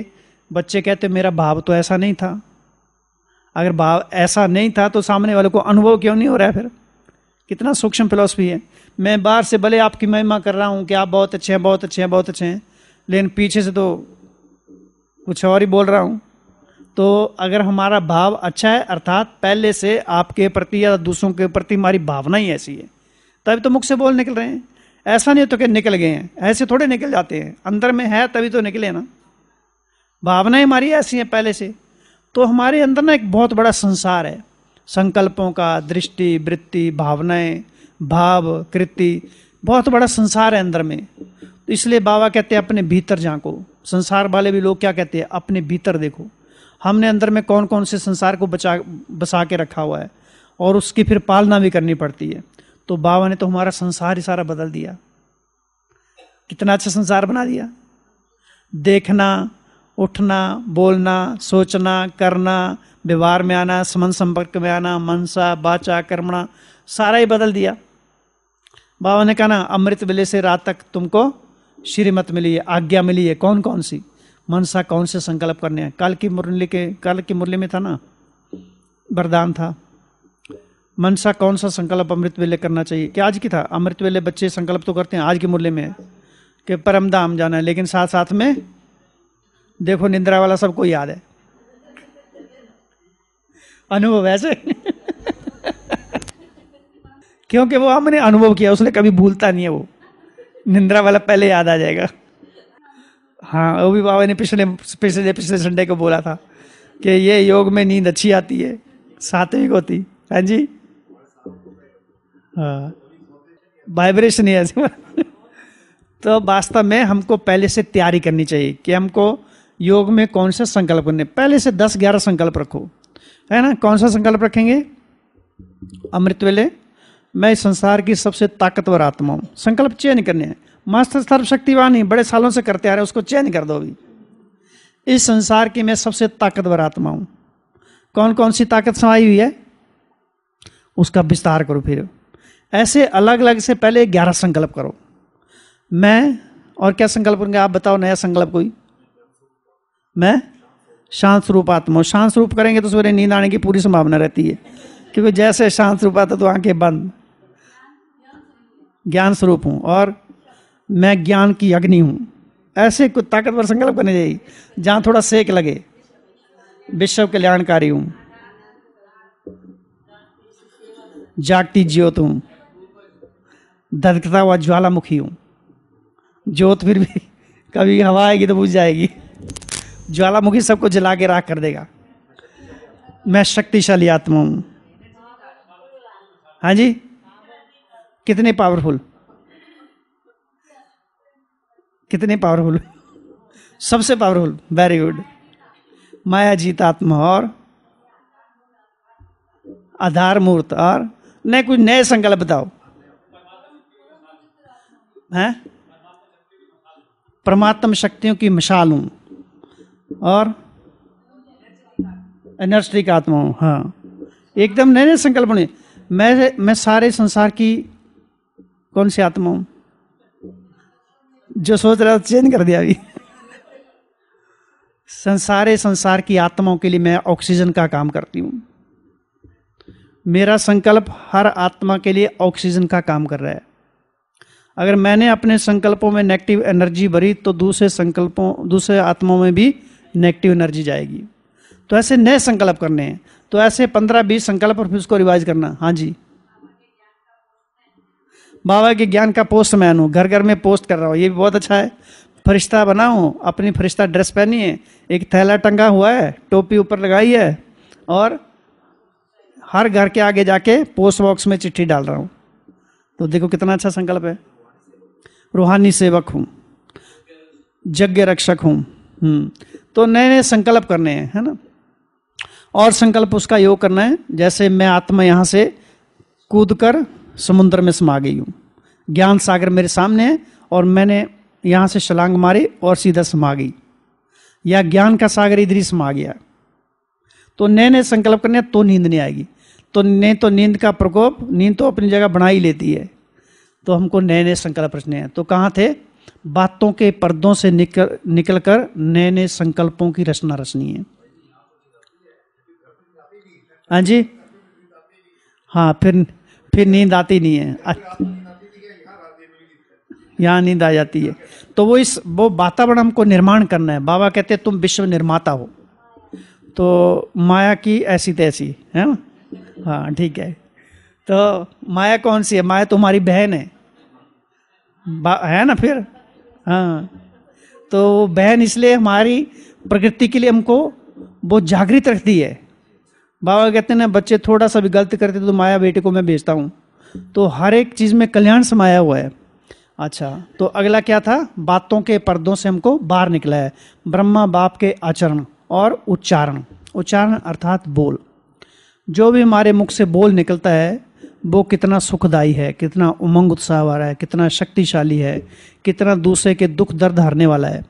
बच्चे कहते मेरा भाव तो ऐसा नहीं था अगर भाव ऐसा नहीं था तो सामने वाले को अनुभव क्यों नहीं हो रहा है फिर कितना सूक्ष्म फिलोसफी है मैं बाहर से भले आपकी महिमा कर रहा हूँ कि आप बहुत अच्छे हैं बहुत अच्छे हैं बहुत अच्छे हैं लेकिन पीछे से तो कुछ और ही बोल रहा हूँ तो अगर हमारा भाव अच्छा है अर्थात पहले से आपके प्रति या दूसरों के प्रति हमारी भावना ही ऐसी है तभी तो मुख से बोल निकल रहे हैं ऐसा नहीं तो कि निकल गए हैं ऐसे थोड़े निकल जाते हैं अंदर में है तभी तो निकले ना भावनाएं हमारी ऐसी हैं पहले से तो हमारे अंदर ना एक बहुत बड़ा संसार है संकल्पों का दृष्टि वृत्ति भावनाएं भाव कृति बहुत बड़ा संसार है अंदर में तो इसलिए बाबा कहते हैं अपने भीतर झांको संसार वाले भी लोग क्या कहते हैं अपने भीतर देखो हमने अंदर में कौन कौन से संसार को बचा बसा के रखा हुआ है और उसकी फिर पालना भी करनी पड़ती है तो बाबा ने तो हमारा संसार ही सारा बदल दिया कितना अच्छा संसार बना दिया देखना उठना बोलना सोचना करना व्यवहार में आना समन संपर्क में आना मनसा बाचा कर्मणा सारा ही बदल दिया बाबा ने कहा ना अमृत वेले से रात तक तुमको श्रीमत मिली है आज्ञा मिली है कौन कौन सी मनसा कौन से संकल्प करने हैं काल की मुरली के काल की मुरली में था ना वरदान था मनसा कौन सा संकल्प अमृत वेले करना चाहिए कि आज की था अमृत वेले बच्चे संकल्प तो करते हैं आज के मुरली में कि परमधाम जाना है लेकिन साथ साथ में देखो निंद्रा वाला सबको याद है अनुभव ऐसे क्योंकि वो हमने अनुभव किया उसने कभी भूलता नहीं है वो निंद्रा वाला पहले याद आ जाएगा हाँ वो भी बाबा ने पिछले पिछले पिछले संडे को बोला था कि ये योग में नींद अच्छी आती है सात्विक होती हाँ जी हाँ वाइब्रेशन ही ऐसे तो वास्तव में हमको पहले से तैयारी करनी चाहिए कि हमको योग में कौन से संकल्प ने पहले से दस ग्यारह संकल्प रखो है ना कौन सा संकल्प रखेंगे अमृत वेले मैं संसार की सबसे ताकतवर आत्मा हूँ संकल्प चयन करने हैं मास्टर शक्तिवान ही बड़े सालों से करते आ रहे उसको चयन कर दो अभी इस संसार की मैं सबसे ताकतवर आत्मा हूँ कौन कौन सी ताकत समाई हुई है उसका विस्तार करो फिर ऐसे अलग अलग से पहले ग्यारह संकल्प करो मैं और क्या संकल्प होंगे आप बताओ नया संकल्प कोई मैं शांत स्वरूप आत्मा हूँ शांत स्वरूप करेंगे तो सवेरे नींद आने की पूरी संभावना रहती है क्योंकि जैसे शांत स्वरूप आता तो आंखें बंद ज्ञान स्वरूप हूँ और मैं ज्ञान की अग्नि हूँ ऐसे कुछ ताकतवर संकल्प करने जाएगी जहाँ थोड़ा सेक लगे विश्व कल्याणकारी हूँ जागती ज्योत हूँ धधकता हुआ ज्वालामुखी हूँ ज्योत फिर भी कभी हवा आएगी तो बुझ जाएगी ज्वालामुखी सबको जला के राख कर देगा मैं शक्तिशाली आत्मा हूं हाँ जी कितने पावरफुल कितने पावरफुल सबसे पावरफुल वेरी गुड माया जीत आत्मा और आधार मूर्त और नए कुछ नए संकल्प बताओ हैं परमात्म शक्तियों की मशाल हूं और एनर्जेटिक आत्मा हूँ हाँ एकदम नए नए संकल्प बने मैं मैं सारे संसार की कौन सी आत्मा हूँ जो सोच रहा था चेंज कर दिया अभी संसारे संसार की आत्माओं के लिए मैं ऑक्सीजन का काम करती हूँ मेरा संकल्प हर आत्मा के लिए ऑक्सीजन का काम कर रहा है अगर मैंने अपने संकल्पों में नेगेटिव एनर्जी भरी तो दूसरे संकल्पों दूसरे आत्माओं में भी नेगेटिव एनर्जी जाएगी तो ऐसे नए संकल्प करने हैं तो ऐसे पंद्रह बीस संकल्प और फिर उसको रिवाइज करना हाँ जी बाबा के ज्ञान का पोस्ट मैन हूँ घर घर में पोस्ट कर रहा हूँ ये भी बहुत अच्छा है फरिश्ता बना हूँ अपनी फरिश्ता ड्रेस पहनी है एक थैला टंगा हुआ है टोपी ऊपर लगाई है और हर घर के आगे जाके पोस्ट बॉक्स में चिट्ठी डाल रहा हूँ तो देखो कितना अच्छा संकल्प है रूहानी सेवक हूँ यज्ञ रक्षक हूँ हम्म। तो नए नए संकल्प करने हैं है ना और संकल्प उसका योग करना है जैसे मैं आत्मा यहाँ से कूद कर समुद्र में समा गई हूँ ज्ञान सागर मेरे सामने है और मैंने यहाँ से छलांग मारी और सीधा समा गई या ज्ञान का सागर इधर ही समा गया तो नए नए संकल्प करने तो नींद नहीं आएगी तो नहीं तो नींद का प्रकोप नींद तो अपनी जगह बना ही लेती है तो हमको नए नए संकल्प रचने हैं तो कहाँ थे बातों के पर्दों से निकल निकलकर नए नए संकल्पों की रचना रचनी है हाँ जी हाँ फिर फिर नींद आती नहीं है यहाँ नींद आ जाती है तो वो इस वो वातावरण हमको निर्माण करना है बाबा कहते हैं तुम विश्व निर्माता हो तो माया की ऐसी तैसी है ना हाँ ठीक है तो माया कौन सी है माया तुम्हारी बहन है है ना फिर हाँ तो बहन इसलिए हमारी प्रकृति के लिए हमको बहुत जागृत रखती है बाबा कहते हैं ना बच्चे थोड़ा सा भी गलत करते तो माया बेटे को मैं भेजता हूँ तो हर एक चीज़ में कल्याण समाया हुआ है अच्छा तो अगला क्या था बातों के पर्दों से हमको बाहर निकला है ब्रह्मा बाप के आचरण और उच्चारण उच्चारण अर्थात बोल जो भी हमारे मुख से बोल निकलता है वो कितना सुखदाई है कितना उमंग उत्साह वाला है कितना शक्तिशाली है कितना दूसरे के दुख दर्द हारने वाला है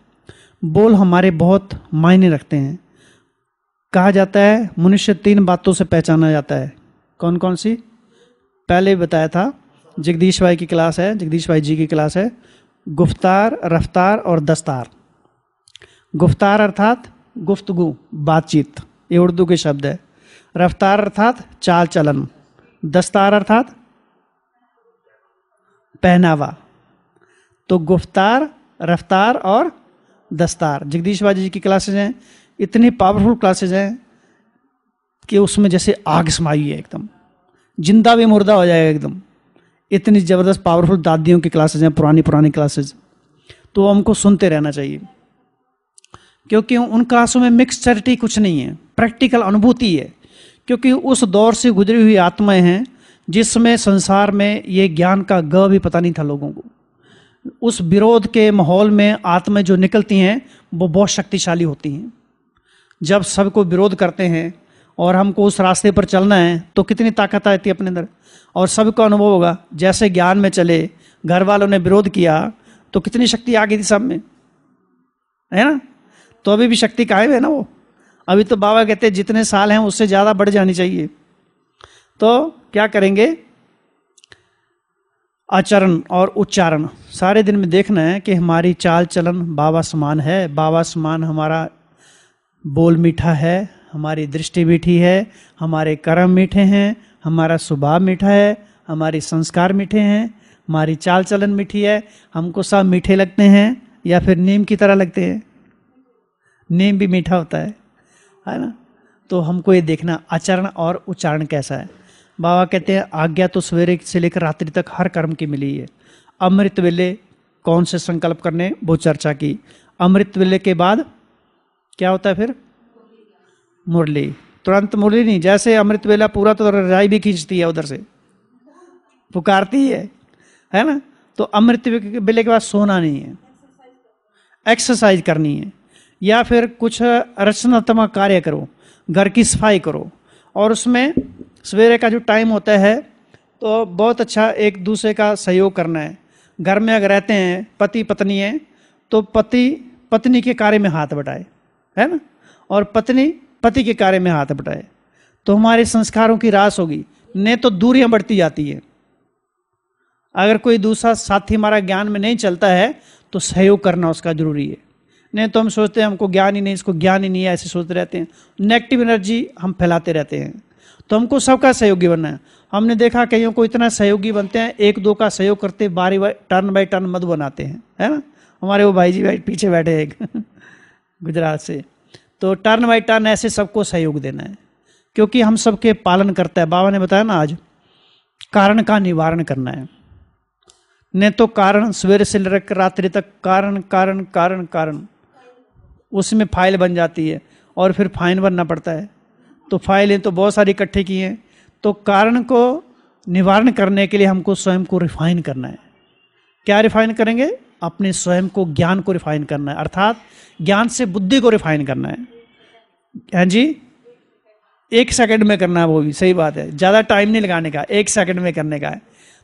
बोल हमारे बहुत मायने रखते हैं कहा जाता है मनुष्य तीन बातों से पहचाना जाता है कौन कौन सी पहले बताया था जगदीश भाई की क्लास है जगदीश भाई जी की क्लास है गुफ्तार रफ्तार और दस्तार गुफ्तार अर्थात गुफ्तगु बातचीत ये उर्दू के शब्द है रफ्तार अर्थात चाल चलन दस्तार अर्थात पहनावा तो गुफ्तार रफ्तार और दस्तार जगदीश बाजी जी की क्लासेज हैं इतनी पावरफुल क्लासेज हैं कि उसमें जैसे आग समाई है एकदम जिंदा भी मुर्दा हो जाएगा एकदम इतनी ज़बरदस्त पावरफुल दादियों की क्लासेज हैं पुरानी पुरानी क्लासेज तो हमको सुनते रहना चाहिए क्योंकि उन क्लासों में मिक्सचरिटी कुछ नहीं है प्रैक्टिकल अनुभूति है क्योंकि उस दौर से गुजरी हुई आत्माएं हैं जिसमें संसार में ये ज्ञान का ग भी पता नहीं था लोगों को उस विरोध के माहौल में आत्माएं जो निकलती हैं वो बहुत शक्तिशाली होती हैं जब सबको विरोध करते हैं और हमको उस रास्ते पर चलना है तो कितनी ताकत आती है अपने अंदर और सबको अनुभव होगा जैसे ज्ञान में चले घर वालों ने विरोध किया तो कितनी शक्ति आ गई थी सब में है ना तो अभी भी शक्ति कायम है ना वो अभी तो बाबा कहते हैं जितने साल हैं उससे ज़्यादा बढ़ जानी चाहिए तो क्या करेंगे आचरण और उच्चारण सारे दिन में देखना है कि हमारी चाल चलन बाबा समान है बाबा समान हमारा बोल मीठा है हमारी दृष्टि मीठी है हमारे कर्म मीठे हैं हमारा स्वभाव मीठा है हमारे संस्कार मीठे हैं हमारी चाल चलन मीठी है हमको सब मीठे लगते हैं या फिर नीम की तरह लगते हैं नीम भी मीठा होता है है ना तो हमको ये देखना आचरण और उच्चारण कैसा है बाबा कहते हैं आज्ञा तो सवेरे से लेकर रात्रि तक हर कर्म की मिली है अमृत वेले कौन से संकल्प करने वो चर्चा की अमृत वेले के बाद क्या होता है फिर मुरली तुरंत मुरली नहीं जैसे अमृत वेला पूरा तो रजाई भी खींचती है उधर से पुकारती है है ना तो अमृत वेले के बाद सोना नहीं है एक्सरसाइज करनी है या फिर कुछ रचनात्मक कार्य करो घर की सफाई करो और उसमें सवेरे का जो टाइम होता है तो बहुत अच्छा एक दूसरे का सहयोग करना है घर में अगर रहते हैं पति पत्नी हैं तो पति पत्नी के कार्य में हाथ बटाए है ना और पत्नी पति के कार्य में हाथ बटाए तो हमारे संस्कारों की रास होगी नहीं तो दूरियां बढ़ती जाती है अगर कोई दूसरा साथी हमारा ज्ञान में नहीं चलता है तो सहयोग करना उसका जरूरी है नहीं तो हम सोचते हैं हमको ज्ञान ही नहीं इसको ज्ञान ही नहीं है ऐसे सोचते रहते हैं नेगेटिव एनर्जी हम फैलाते रहते हैं तो हमको सबका सहयोगी बनना है हमने देखा कईयों को इतना सहयोगी बनते हैं एक दो का सहयोग करते बारी बार टर्न बाई टर्न मत बनाते हैं है ना हमारे वो भाई जी भाई पीछे बैठे एक गुजरात से तो टर्न बाई टर्न ऐसे सबको सहयोग देना है क्योंकि हम सबके पालन करता है बाबा ने बताया ना आज कारण का निवारण करना है नहीं तो कारण सवेरे से लेकर रात्रि तक कारण कारण कारण कारण उसमें फाइल बन जाती है और फिर फाइन भरना पड़ता है तो फाइलें तो बहुत सारी इकट्ठे की हैं तो कारण को निवारण करने के लिए हमको स्वयं को रिफाइन करना है क्या रिफाइन करेंगे अपने स्वयं को ज्ञान को रिफाइन करना है अर्थात ज्ञान से बुद्धि को रिफाइन करना है हाँ जी एक सेकंड में करना है वो भी सही बात है ज़्यादा टाइम नहीं लगाने का एक सेकंड में करने का है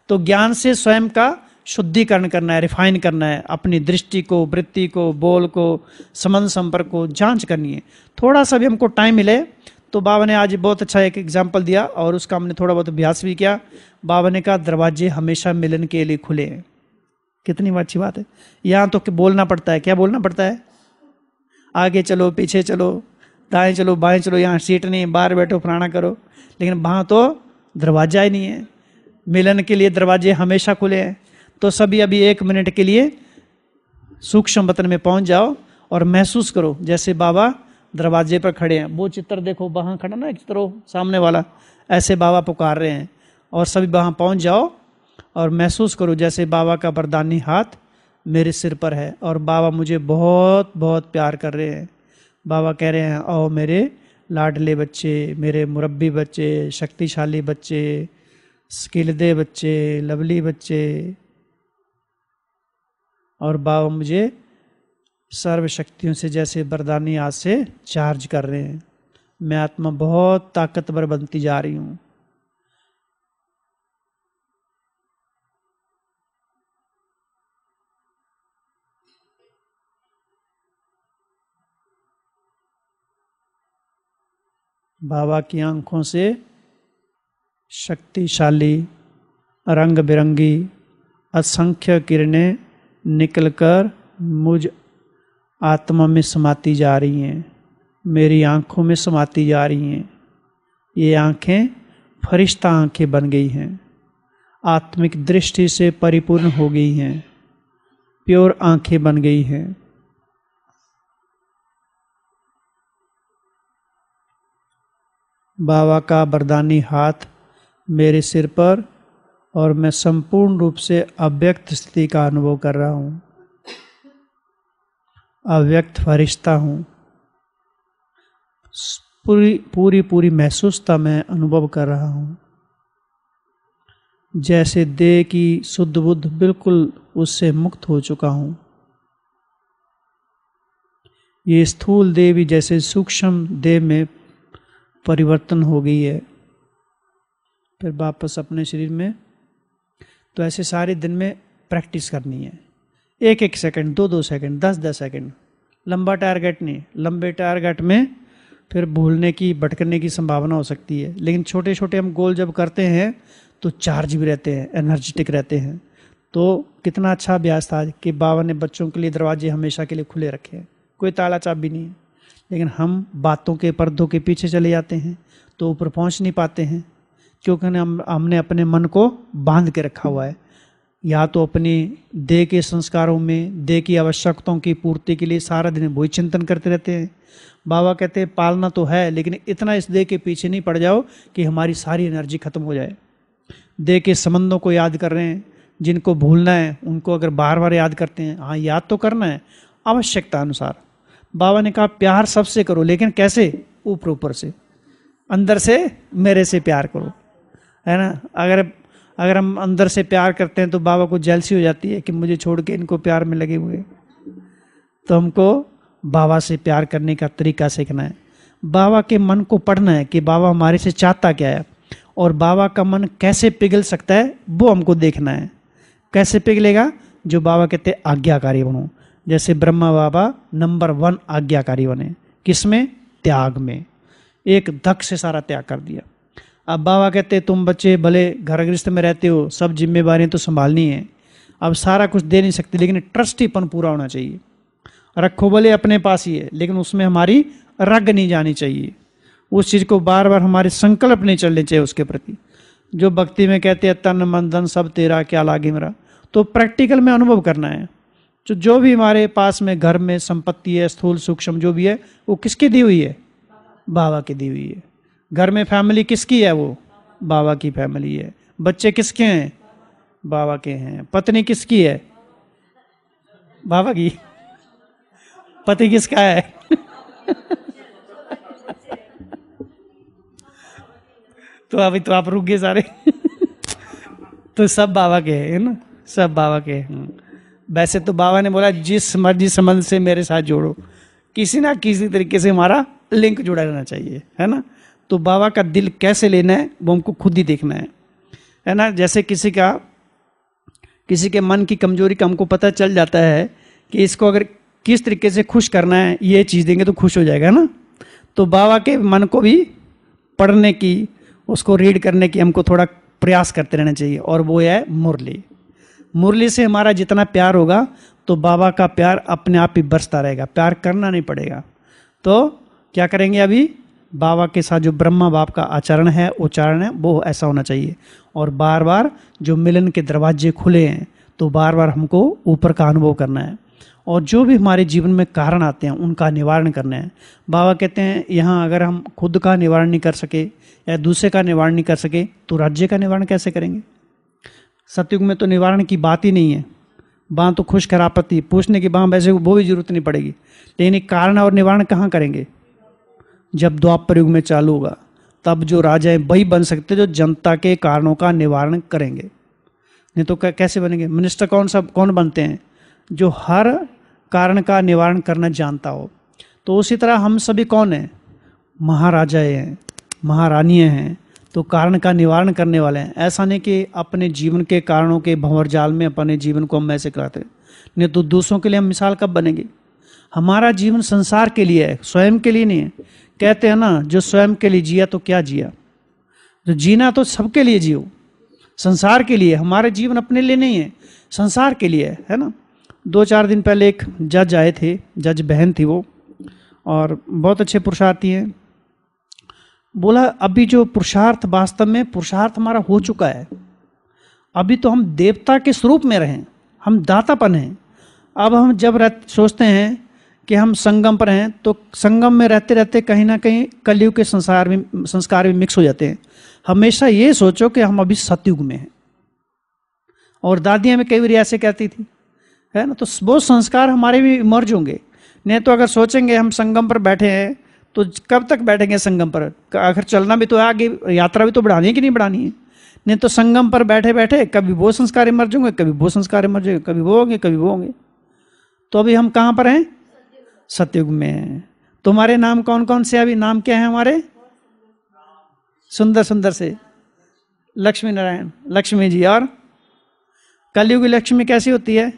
तो ज्ञान से स्वयं का शुद्धिकरण करना है रिफाइन करना है अपनी दृष्टि को वृत्ति को बोल को समन संपर्क को जांच करनी है थोड़ा सा भी हमको टाइम मिले तो बाबा ने आज बहुत अच्छा एक एग्जाम्पल दिया और उसका हमने थोड़ा बहुत अभ्यास भी किया बाबा ने कहा दरवाजे हमेशा मिलन के लिए खुले हैं कितनी अच्छी बात है यहाँ तो बोलना पड़ता है क्या बोलना पड़ता है आगे चलो पीछे चलो दाएँ चलो बाएँ चलो यहाँ सीट नहीं बाहर बैठो फलाना करो लेकिन वहाँ तो दरवाजा ही नहीं है मिलन के लिए दरवाजे हमेशा खुले हैं तो सभी अभी एक मिनट के लिए सूक्ष्म वतन में पहुंच जाओ और महसूस करो जैसे बाबा दरवाजे पर खड़े हैं वो चित्र देखो वहाँ खड़ा ना एक चित्र हो सामने वाला ऐसे बाबा पुकार रहे हैं और सभी वहाँ पहुँच जाओ और महसूस करो जैसे बाबा का बरदानी हाथ मेरे सिर पर है और बाबा मुझे बहुत बहुत प्यार कर रहे हैं बाबा कह रहे हैं आओ मेरे लाडले बच्चे मेरे मुरब्बी बच्चे शक्तिशाली बच्चे स्किलदे बच्चे लवली बच्चे और बाबा मुझे सर्व शक्तियों से जैसे बरदानी आज से चार्ज कर रहे हैं मैं आत्मा बहुत ताकतवर बनती जा रही हूँ बाबा की आंखों से शक्तिशाली रंग बिरंगी असंख्य किरणें निकलकर मुझ आत्मा में समाती जा रही हैं मेरी आँखों में समाती जा रही हैं ये आँखें फरिश्ता आँखें बन गई हैं आत्मिक दृष्टि से परिपूर्ण हो गई हैं प्योर आँखें बन गई हैं बाबा का बरदानी हाथ मेरे सिर पर और मैं संपूर्ण रूप से अव्यक्त स्थिति का अनुभव कर रहा हूँ अव्यक्त फरिश्ता हूँ पूरी पूरी पूरी महसूसता मैं अनुभव कर रहा हूँ जैसे देह की शुद्ध बुद्ध बिल्कुल उससे मुक्त हो चुका हूँ ये स्थूल देह भी जैसे सूक्ष्म देह में परिवर्तन हो गई है फिर वापस अपने शरीर में तो ऐसे सारे दिन में प्रैक्टिस करनी है एक एक सेकंड दो दो सेकंड दस दस सेकंड लंबा टारगेट नहीं लंबे टारगेट में फिर भूलने की भटकने की संभावना हो सकती है लेकिन छोटे छोटे हम गोल जब करते हैं तो चार्ज भी रहते हैं एनर्जेटिक रहते हैं तो कितना अच्छा अभ्यास था कि बाबा ने बच्चों के लिए दरवाजे हमेशा के लिए खुले रखे हैं कोई ताला चाप भी नहीं है लेकिन हम बातों के पर्दों के पीछे चले जाते हैं तो ऊपर पहुंच नहीं पाते हैं क्योंकि हम हमने अपने मन को बांध के रखा हुआ है या तो अपने देह के संस्कारों में देह की आवश्यकताओं की पूर्ति के लिए सारा दिन वही चिंतन करते रहते हैं बाबा कहते हैं पालना तो है लेकिन इतना इस देह के पीछे नहीं पड़ जाओ कि हमारी सारी एनर्जी खत्म हो जाए देह के संबंधों को याद कर रहे हैं जिनको भूलना है उनको अगर बार बार याद करते हैं हाँ याद तो करना है आवश्यकता अनुसार बाबा ने कहा प्यार सबसे करो लेकिन कैसे ऊपर ऊपर से अंदर से मेरे से प्यार करो है ना अगर अगर हम अंदर से प्यार करते हैं तो बाबा को जैलसी हो जाती है कि मुझे छोड़ के इनको प्यार में लगे हुए तो हमको बाबा से प्यार करने का तरीका सीखना है बाबा के मन को पढ़ना है कि बाबा हमारे से चाहता क्या है और बाबा का मन कैसे पिघल सकता है वो हमको देखना है कैसे पिघलेगा जो बाबा कहते आज्ञाकारी बनो जैसे ब्रह्मा बाबा नंबर वन आज्ञाकारी बने किसमें त्याग में एक दक्ष से सारा त्याग कर दिया अब बाबा कहते तुम बच्चे भले घर गृहस्थ में रहते हो सब जिम्मेवारियाँ तो संभालनी है अब सारा कुछ दे नहीं सकते लेकिन ट्रस्टीपन पूरा होना चाहिए रखो भले अपने पास ही है लेकिन उसमें हमारी रग नहीं जानी चाहिए उस चीज़ को बार बार हमारे संकल्प नहीं चलने चाहिए उसके प्रति जो भक्ति में कहते हैं तन मन धन सब तेरा क्या लागे मेरा तो प्रैक्टिकल में अनुभव करना है तो जो भी हमारे पास में घर में संपत्ति है स्थूल सूक्ष्म जो भी है वो किसकी दी हुई है बाबा की दी हुई है घर में फैमिली किसकी है वो बाबा की फैमिली है बच्चे किसके हैं बाबा के हैं पत्नी किसकी है बाबा की पति किसका है तो अभी तो आप रुक गए सारे तो सब बाबा के हैं ना सब बाबा के हैं वैसे तो बाबा ने बोला जिस मर्जी संबंध से मेरे साथ जोड़ो किसी ना किसी तरीके से हमारा लिंक जुड़ा रहना चाहिए है ना तो बाबा का दिल कैसे लेना है वो हमको खुद ही देखना है है ना जैसे किसी का किसी के मन की कमजोरी का हमको पता चल जाता है कि इसको अगर किस तरीके से खुश करना है ये चीज़ देंगे तो खुश हो जाएगा ना तो बाबा के मन को भी पढ़ने की उसको रीड करने की हमको थोड़ा प्रयास करते रहना चाहिए और वो है मुरली मुरली से हमारा जितना प्यार होगा तो बाबा का प्यार अपने आप ही बरसता रहेगा प्यार करना नहीं पड़ेगा तो क्या करेंगे अभी बाबा के साथ जो ब्रह्मा बाप का आचरण है उच्चारण है वो ऐसा होना चाहिए और बार बार जो मिलन के दरवाजे खुले हैं तो बार बार हमको ऊपर का अनुभव करना है और जो भी हमारे जीवन में कारण आते हैं उनका निवारण करना है बाबा कहते हैं यहाँ अगर हम खुद का निवारण नहीं कर सके या दूसरे का निवारण नहीं कर सके तो राज्य का निवारण कैसे करेंगे सत्युग में तो निवारण की बात ही नहीं है बाँ तो खुश खरापती पूछने की बाँ वैसे वो भी जरूरत नहीं पड़ेगी लेकिन कारण और निवारण कहाँ करेंगे जब द्वापर युग में चालू होगा तब जो राजा हैं वही बन सकते जो जनता के कारणों का निवारण करेंगे नहीं तो कैसे बनेंगे मिनिस्टर कौन सा कौन बनते हैं जो हर कारण का निवारण करना जानता हो तो उसी तरह हम सभी कौन हैं महाराजा हैं महारानी हैं तो कारण का निवारण करने वाले हैं ऐसा नहीं कि अपने जीवन के कारणों के भंवर जाल में अपने जीवन को हम ऐसे कराते नहीं तो दूसरों के लिए हम मिसाल कब बनेंगे हमारा जीवन संसार के लिए है स्वयं के लिए नहीं है कहते हैं ना जो स्वयं के लिए जिया तो क्या जिया जो जीना तो सबके लिए जियो संसार के लिए हमारे जीवन अपने लिए नहीं है संसार के लिए है, है ना दो चार दिन पहले एक जज आए थे जज बहन थी वो और बहुत अच्छे पुरुषार्थी हैं बोला अभी जो पुरुषार्थ वास्तव में पुरुषार्थ हमारा हो चुका है अभी तो हम देवता के स्वरूप में रहें हम दातापन हैं अब हम जब सोचते हैं कि हम संगम पर हैं तो संगम में रहते रहते कहीं ना कहीं कलयुग के संसार में संस्कार में मिक्स हो जाते हैं हमेशा ये सोचो कि हम अभी सतयुग में हैं और दादियाँ में कई बार ऐसे कहती थी है ना तो वो संस्कार हमारे भी इमर्ज होंगे नहीं तो अगर सोचेंगे हम संगम पर बैठे हैं तो कब तक बैठेंगे संगम पर अगर चलना भी तो है आगे यात्रा भी तो बढ़ानी है कि नहीं बढ़ानी है नहीं तो संगम पर बैठे बैठे कभी वो संस्कार इमर्ज होंगे कभी वो संस्कार इमर्ज होंगे कभी वो होंगे कभी वो होंगे तो अभी हम कहाँ पर हैं सतयुग में तुम्हारे नाम कौन कौन से अभी नाम क्या है हमारे सुंदर सुंदर से लक्ष्मी नारायण लक्ष्मी जी और कलयुग लक्ष्मी कैसी होती है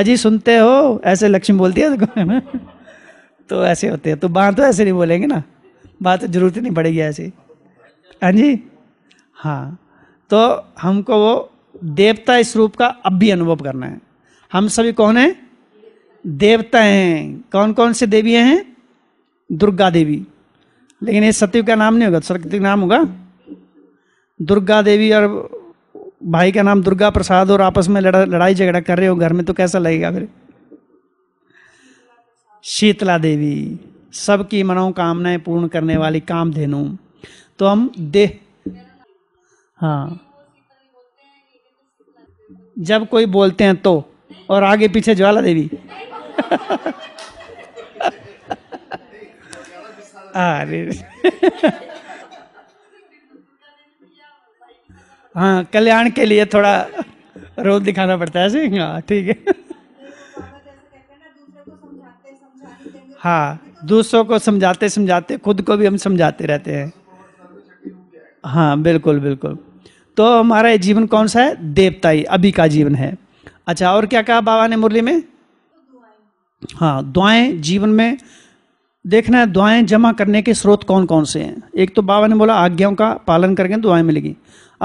अजी सुनते हो ऐसे लक्ष्मी बोलती है तो ऐसे होते हैं तो बात तो ऐसे नहीं बोलेंगे ना बात तो जरूरत जरूरत नहीं पड़ेगी ऐसी हाँ जी हाँ तो हमको वो देवता इस रूप का अब भी अनुभव करना है हम सभी कौन हैं देवता हैं कौन कौन से देवी हैं दुर्गा देवी लेकिन ये सत्यु का नाम नहीं होगा सरस्वती का नाम होगा दुर्गा देवी और भाई का नाम दुर्गा प्रसाद और आपस में लड़ा लड़ाई झगड़ा कर रहे हो घर में तो कैसा लगेगा फिर शीतला देवी सबकी मनोकामनाएं पूर्ण करने वाली काम धेनु तो हम देह हाँ जब कोई बोलते हैं तो और आगे पीछे ज्वाला देवी अरे हाँ कल्याण के लिए थोड़ा रोल दिखाना पड़ता है ऐसे हाँ ठीक है हाँ दूसरों को समझाते समझाते खुद को भी हम समझाते रहते हैं हाँ बिल्कुल बिल्कुल तो हमारा जीवन कौन सा है देवताई अभी का जीवन है अच्छा और क्या कहा बाबा ने मुरली में हाँ दुआएं जीवन में देखना है दुआएं जमा करने के स्रोत कौन कौन से हैं एक तो बाबा ने बोला आज्ञाओं का पालन करके दुआएं मिलेगी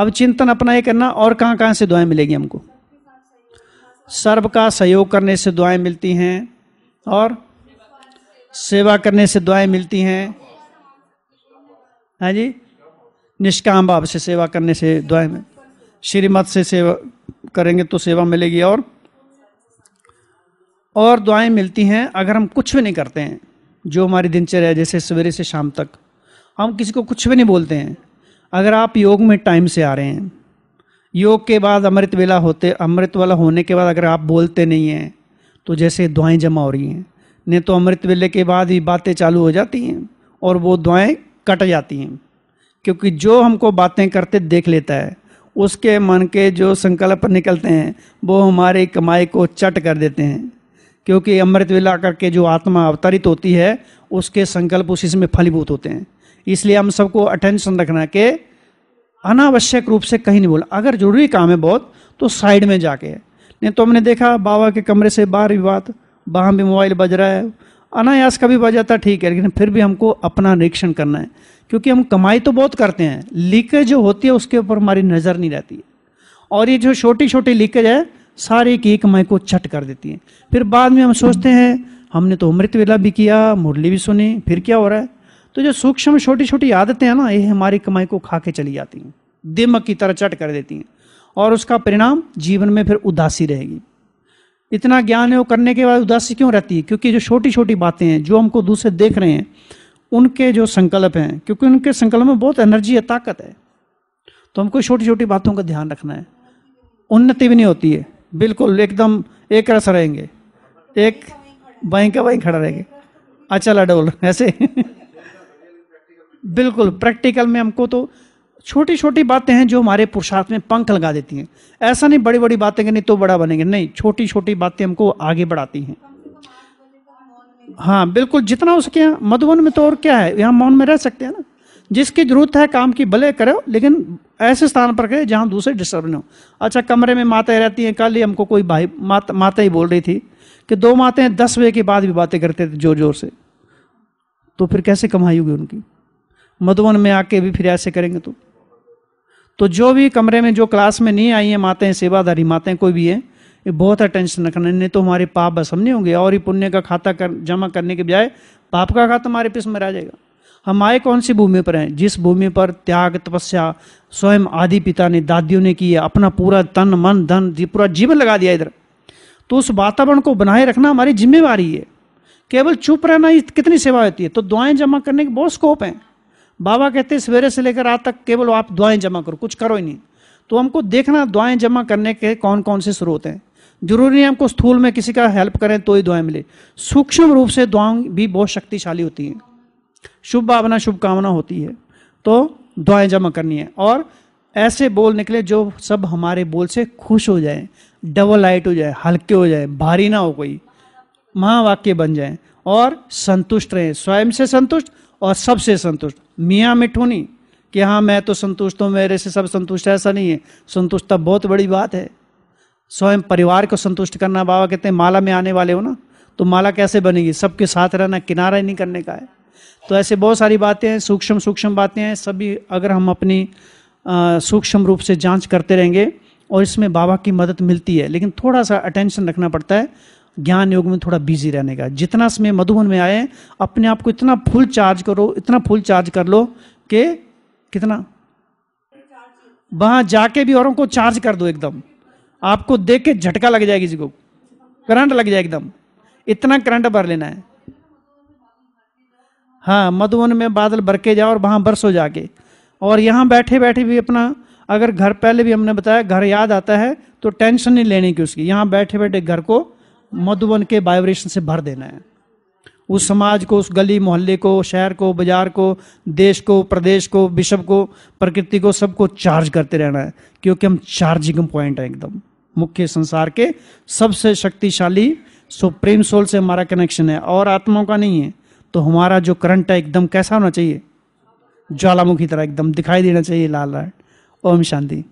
अब चिंतन अपना ये करना और कहाँ कहाँ से दुआएं मिलेगी हमको सर्व का सहयोग करने से दुआएं मिलती हैं और सेवा करने से दुआएं मिलती हैं हाँ जी निष्काम भाव से सेवा करने से दुआएं श्रीमत से सेवा करेंगे तो सेवा मिलेगी और और दुआएं मिलती हैं अगर हम कुछ भी नहीं करते हैं जो हमारी दिनचर्या जैसे सवेरे से शाम तक हम किसी को कुछ भी नहीं बोलते हैं अगर आप योग में टाइम से आ रहे हैं योग के बाद अमृत वेला होते अमृत वाला होने के बाद अगर आप बोलते नहीं हैं तो जैसे दुआएं जमा हो रही हैं नहीं तो अमृत वेले के बाद ही बातें चालू हो जाती हैं और वो दुआएं कट जाती हैं क्योंकि जो हमको बातें करते देख लेता है उसके मन के जो संकल्प निकलते हैं वो हमारी कमाई को चट कर देते हैं क्योंकि अमृत विला करके जो आत्मा अवतरित होती है उसके संकल्प उसी में फलीभूत होते हैं इसलिए हम सबको अटेंशन रखना के अनावश्यक रूप से कहीं नहीं बोला अगर जरूरी काम है बहुत तो साइड में जाके नहीं तो हमने देखा बाबा के कमरे से बाहर भी बात वहाँ भी मोबाइल बज रहा है अनायास कभी बच जाता ठीक है लेकिन फिर भी हमको अपना निरीक्षण करना है क्योंकि हम कमाई तो बहुत करते हैं लीकेज जो होती है उसके ऊपर हमारी नज़र नहीं रहती है और ये जो छोटी छोटी लीकेज है सारे की कमाई को छट कर देती है फिर बाद में हम सोचते हैं हमने तो अमृत वेला भी किया मुरली भी सुनी फिर क्या हो रहा है तो जो सूक्ष्म छोटी छोटी आदतें हैं ना ये हमारी कमाई को खा के चली जाती हैं दिमक की तरह चट कर देती हैं और उसका परिणाम जीवन में फिर उदासी रहेगी इतना ज्ञान है वो करने के बाद उदासी क्यों रहती है क्योंकि जो छोटी छोटी बातें हैं जो हमको दूसरे देख रहे हैं उनके जो संकल्प हैं क्योंकि उनके संकल्प में बहुत एनर्जी है ताकत है तो हमको छोटी छोटी बातों का ध्यान रखना है उन्नति भी नहीं होती है बिल्कुल एकदम एक रस रहेंगे एक वहीं का वहीं खड़ा रहेंगे अच्छा लडोल ऐसे बिल्कुल प्रैक्टिकल में हमको तो छोटी छोटी बातें हैं जो हमारे पुरुषार्थ में पंख लगा देती हैं ऐसा नहीं बड़ी बड़ी बातें करनी तो बड़ा बनेंगे नहीं छोटी छोटी बातें हमको आगे बढ़ाती हैं हाँ बिल्कुल जितना हो सके मधुबन में तो और क्या है यहाँ मौन में रह सकते हैं ना जिसकी जरूरत है काम की भले करो लेकिन ऐसे स्थान पर करें जहाँ दूसरे डिस्टर्ब न हो अच्छा कमरे में माताएं रहती हैं कल ही हमको कोई भाई मात माता ही बोल रही थी कि दो माताएं दस बजे के बाद भी बातें करते थे जोर जोर से तो फिर कैसे कमाई होगी उनकी मधुबन में आके भी फिर ऐसे करेंगे तो तो जो भी कमरे में जो क्लास में नहीं आई हैं सेवाधारी सेवाधारी हैं कोई भी है ये बहुत अटेंशन रखना नहीं तो हमारे पाप बस हम नहीं होंगे और ही पुण्य का खाता कर जमा करने के बजाय पाप का खाता हमारे पिस में रह जाएगा हम आए कौन सी भूमि पर हैं जिस भूमि पर त्याग तपस्या स्वयं आदि पिता ने दादियों ने किया अपना पूरा तन मन धन पूरा जीवन लगा दिया इधर तो उस वातावरण को बनाए रखना हमारी जिम्मेवारी है केवल चुप रहना ही कितनी सेवा होती है तो दुआएं जमा करने के बहुत स्कोप हैं बाबा कहते सवेरे से लेकर रात तक केवल आप दुआएं जमा करो कुछ करो ही नहीं तो हमको देखना दुआएं जमा करने के कौन कौन से स्रोत हैं जरूरी नहीं हमको स्थूल में किसी का हेल्प करें तो ही दुआएं मिले सूक्ष्म रूप से दुआएं भी बहुत शक्तिशाली होती हैं शुभ भावना शुभकामना होती है तो दुआएं जमा करनी है और ऐसे बोल निकले जो सब हमारे बोल से खुश हो जाए डबल लाइट हो जाए हल्के हो जाए भारी ना हो कोई महावाक्य बन जाए और संतुष्ट रहें स्वयं से संतुष्ट और सबसे संतुष्ट मियाँ मिठू नहीं कि हाँ मैं तो संतुष्ट हूँ मेरे से सब संतुष्ट ऐसा नहीं है संतुष्टता बहुत बड़ी बात है स्वयं परिवार को संतुष्ट करना बाबा कहते हैं माला में आने वाले हो ना तो माला कैसे बनेगी सबके साथ रहना किनारा ही नहीं करने का है तो ऐसे बहुत सारी बातें हैं सूक्ष्म सूक्ष्म बातें हैं सभी अगर हम अपनी सूक्ष्म रूप से जांच करते रहेंगे और इसमें बाबा की मदद मिलती है लेकिन थोड़ा सा अटेंशन रखना पड़ता है ज्ञान योग में थोड़ा बिजी रहने का जितना समय मधुबन में आए अपने आप को इतना फुल चार्ज करो इतना फुल चार्ज कर लो कि कितना वहां जाके भी औरों को चार्ज कर दो एकदम आपको देख के झटका लग जाएगी किसी को करंट लग जाए एकदम इतना करंट भर लेना है हाँ मधुबन में बादल भर के जाओ और वहाँ बरसो जाके और यहाँ बैठे बैठे भी अपना अगर घर पहले भी हमने बताया घर याद आता है तो टेंशन नहीं लेने की उसकी यहाँ बैठे बैठे घर को मधुबन के वाइब्रेशन से भर देना है उस समाज को उस गली मोहल्ले को शहर को बाजार को देश को प्रदेश को विश्व को प्रकृति को सबको चार्ज करते रहना है क्योंकि हम चार्जिंग पॉइंट हैं एकदम मुख्य संसार के सबसे शक्तिशाली सुप्रीम सोल से हमारा कनेक्शन है और आत्माओं का नहीं है तो हमारा जो करंट है एकदम कैसा होना चाहिए ज्वालामुखी तरह एकदम दिखाई देना चाहिए लाल लाल ओम शांति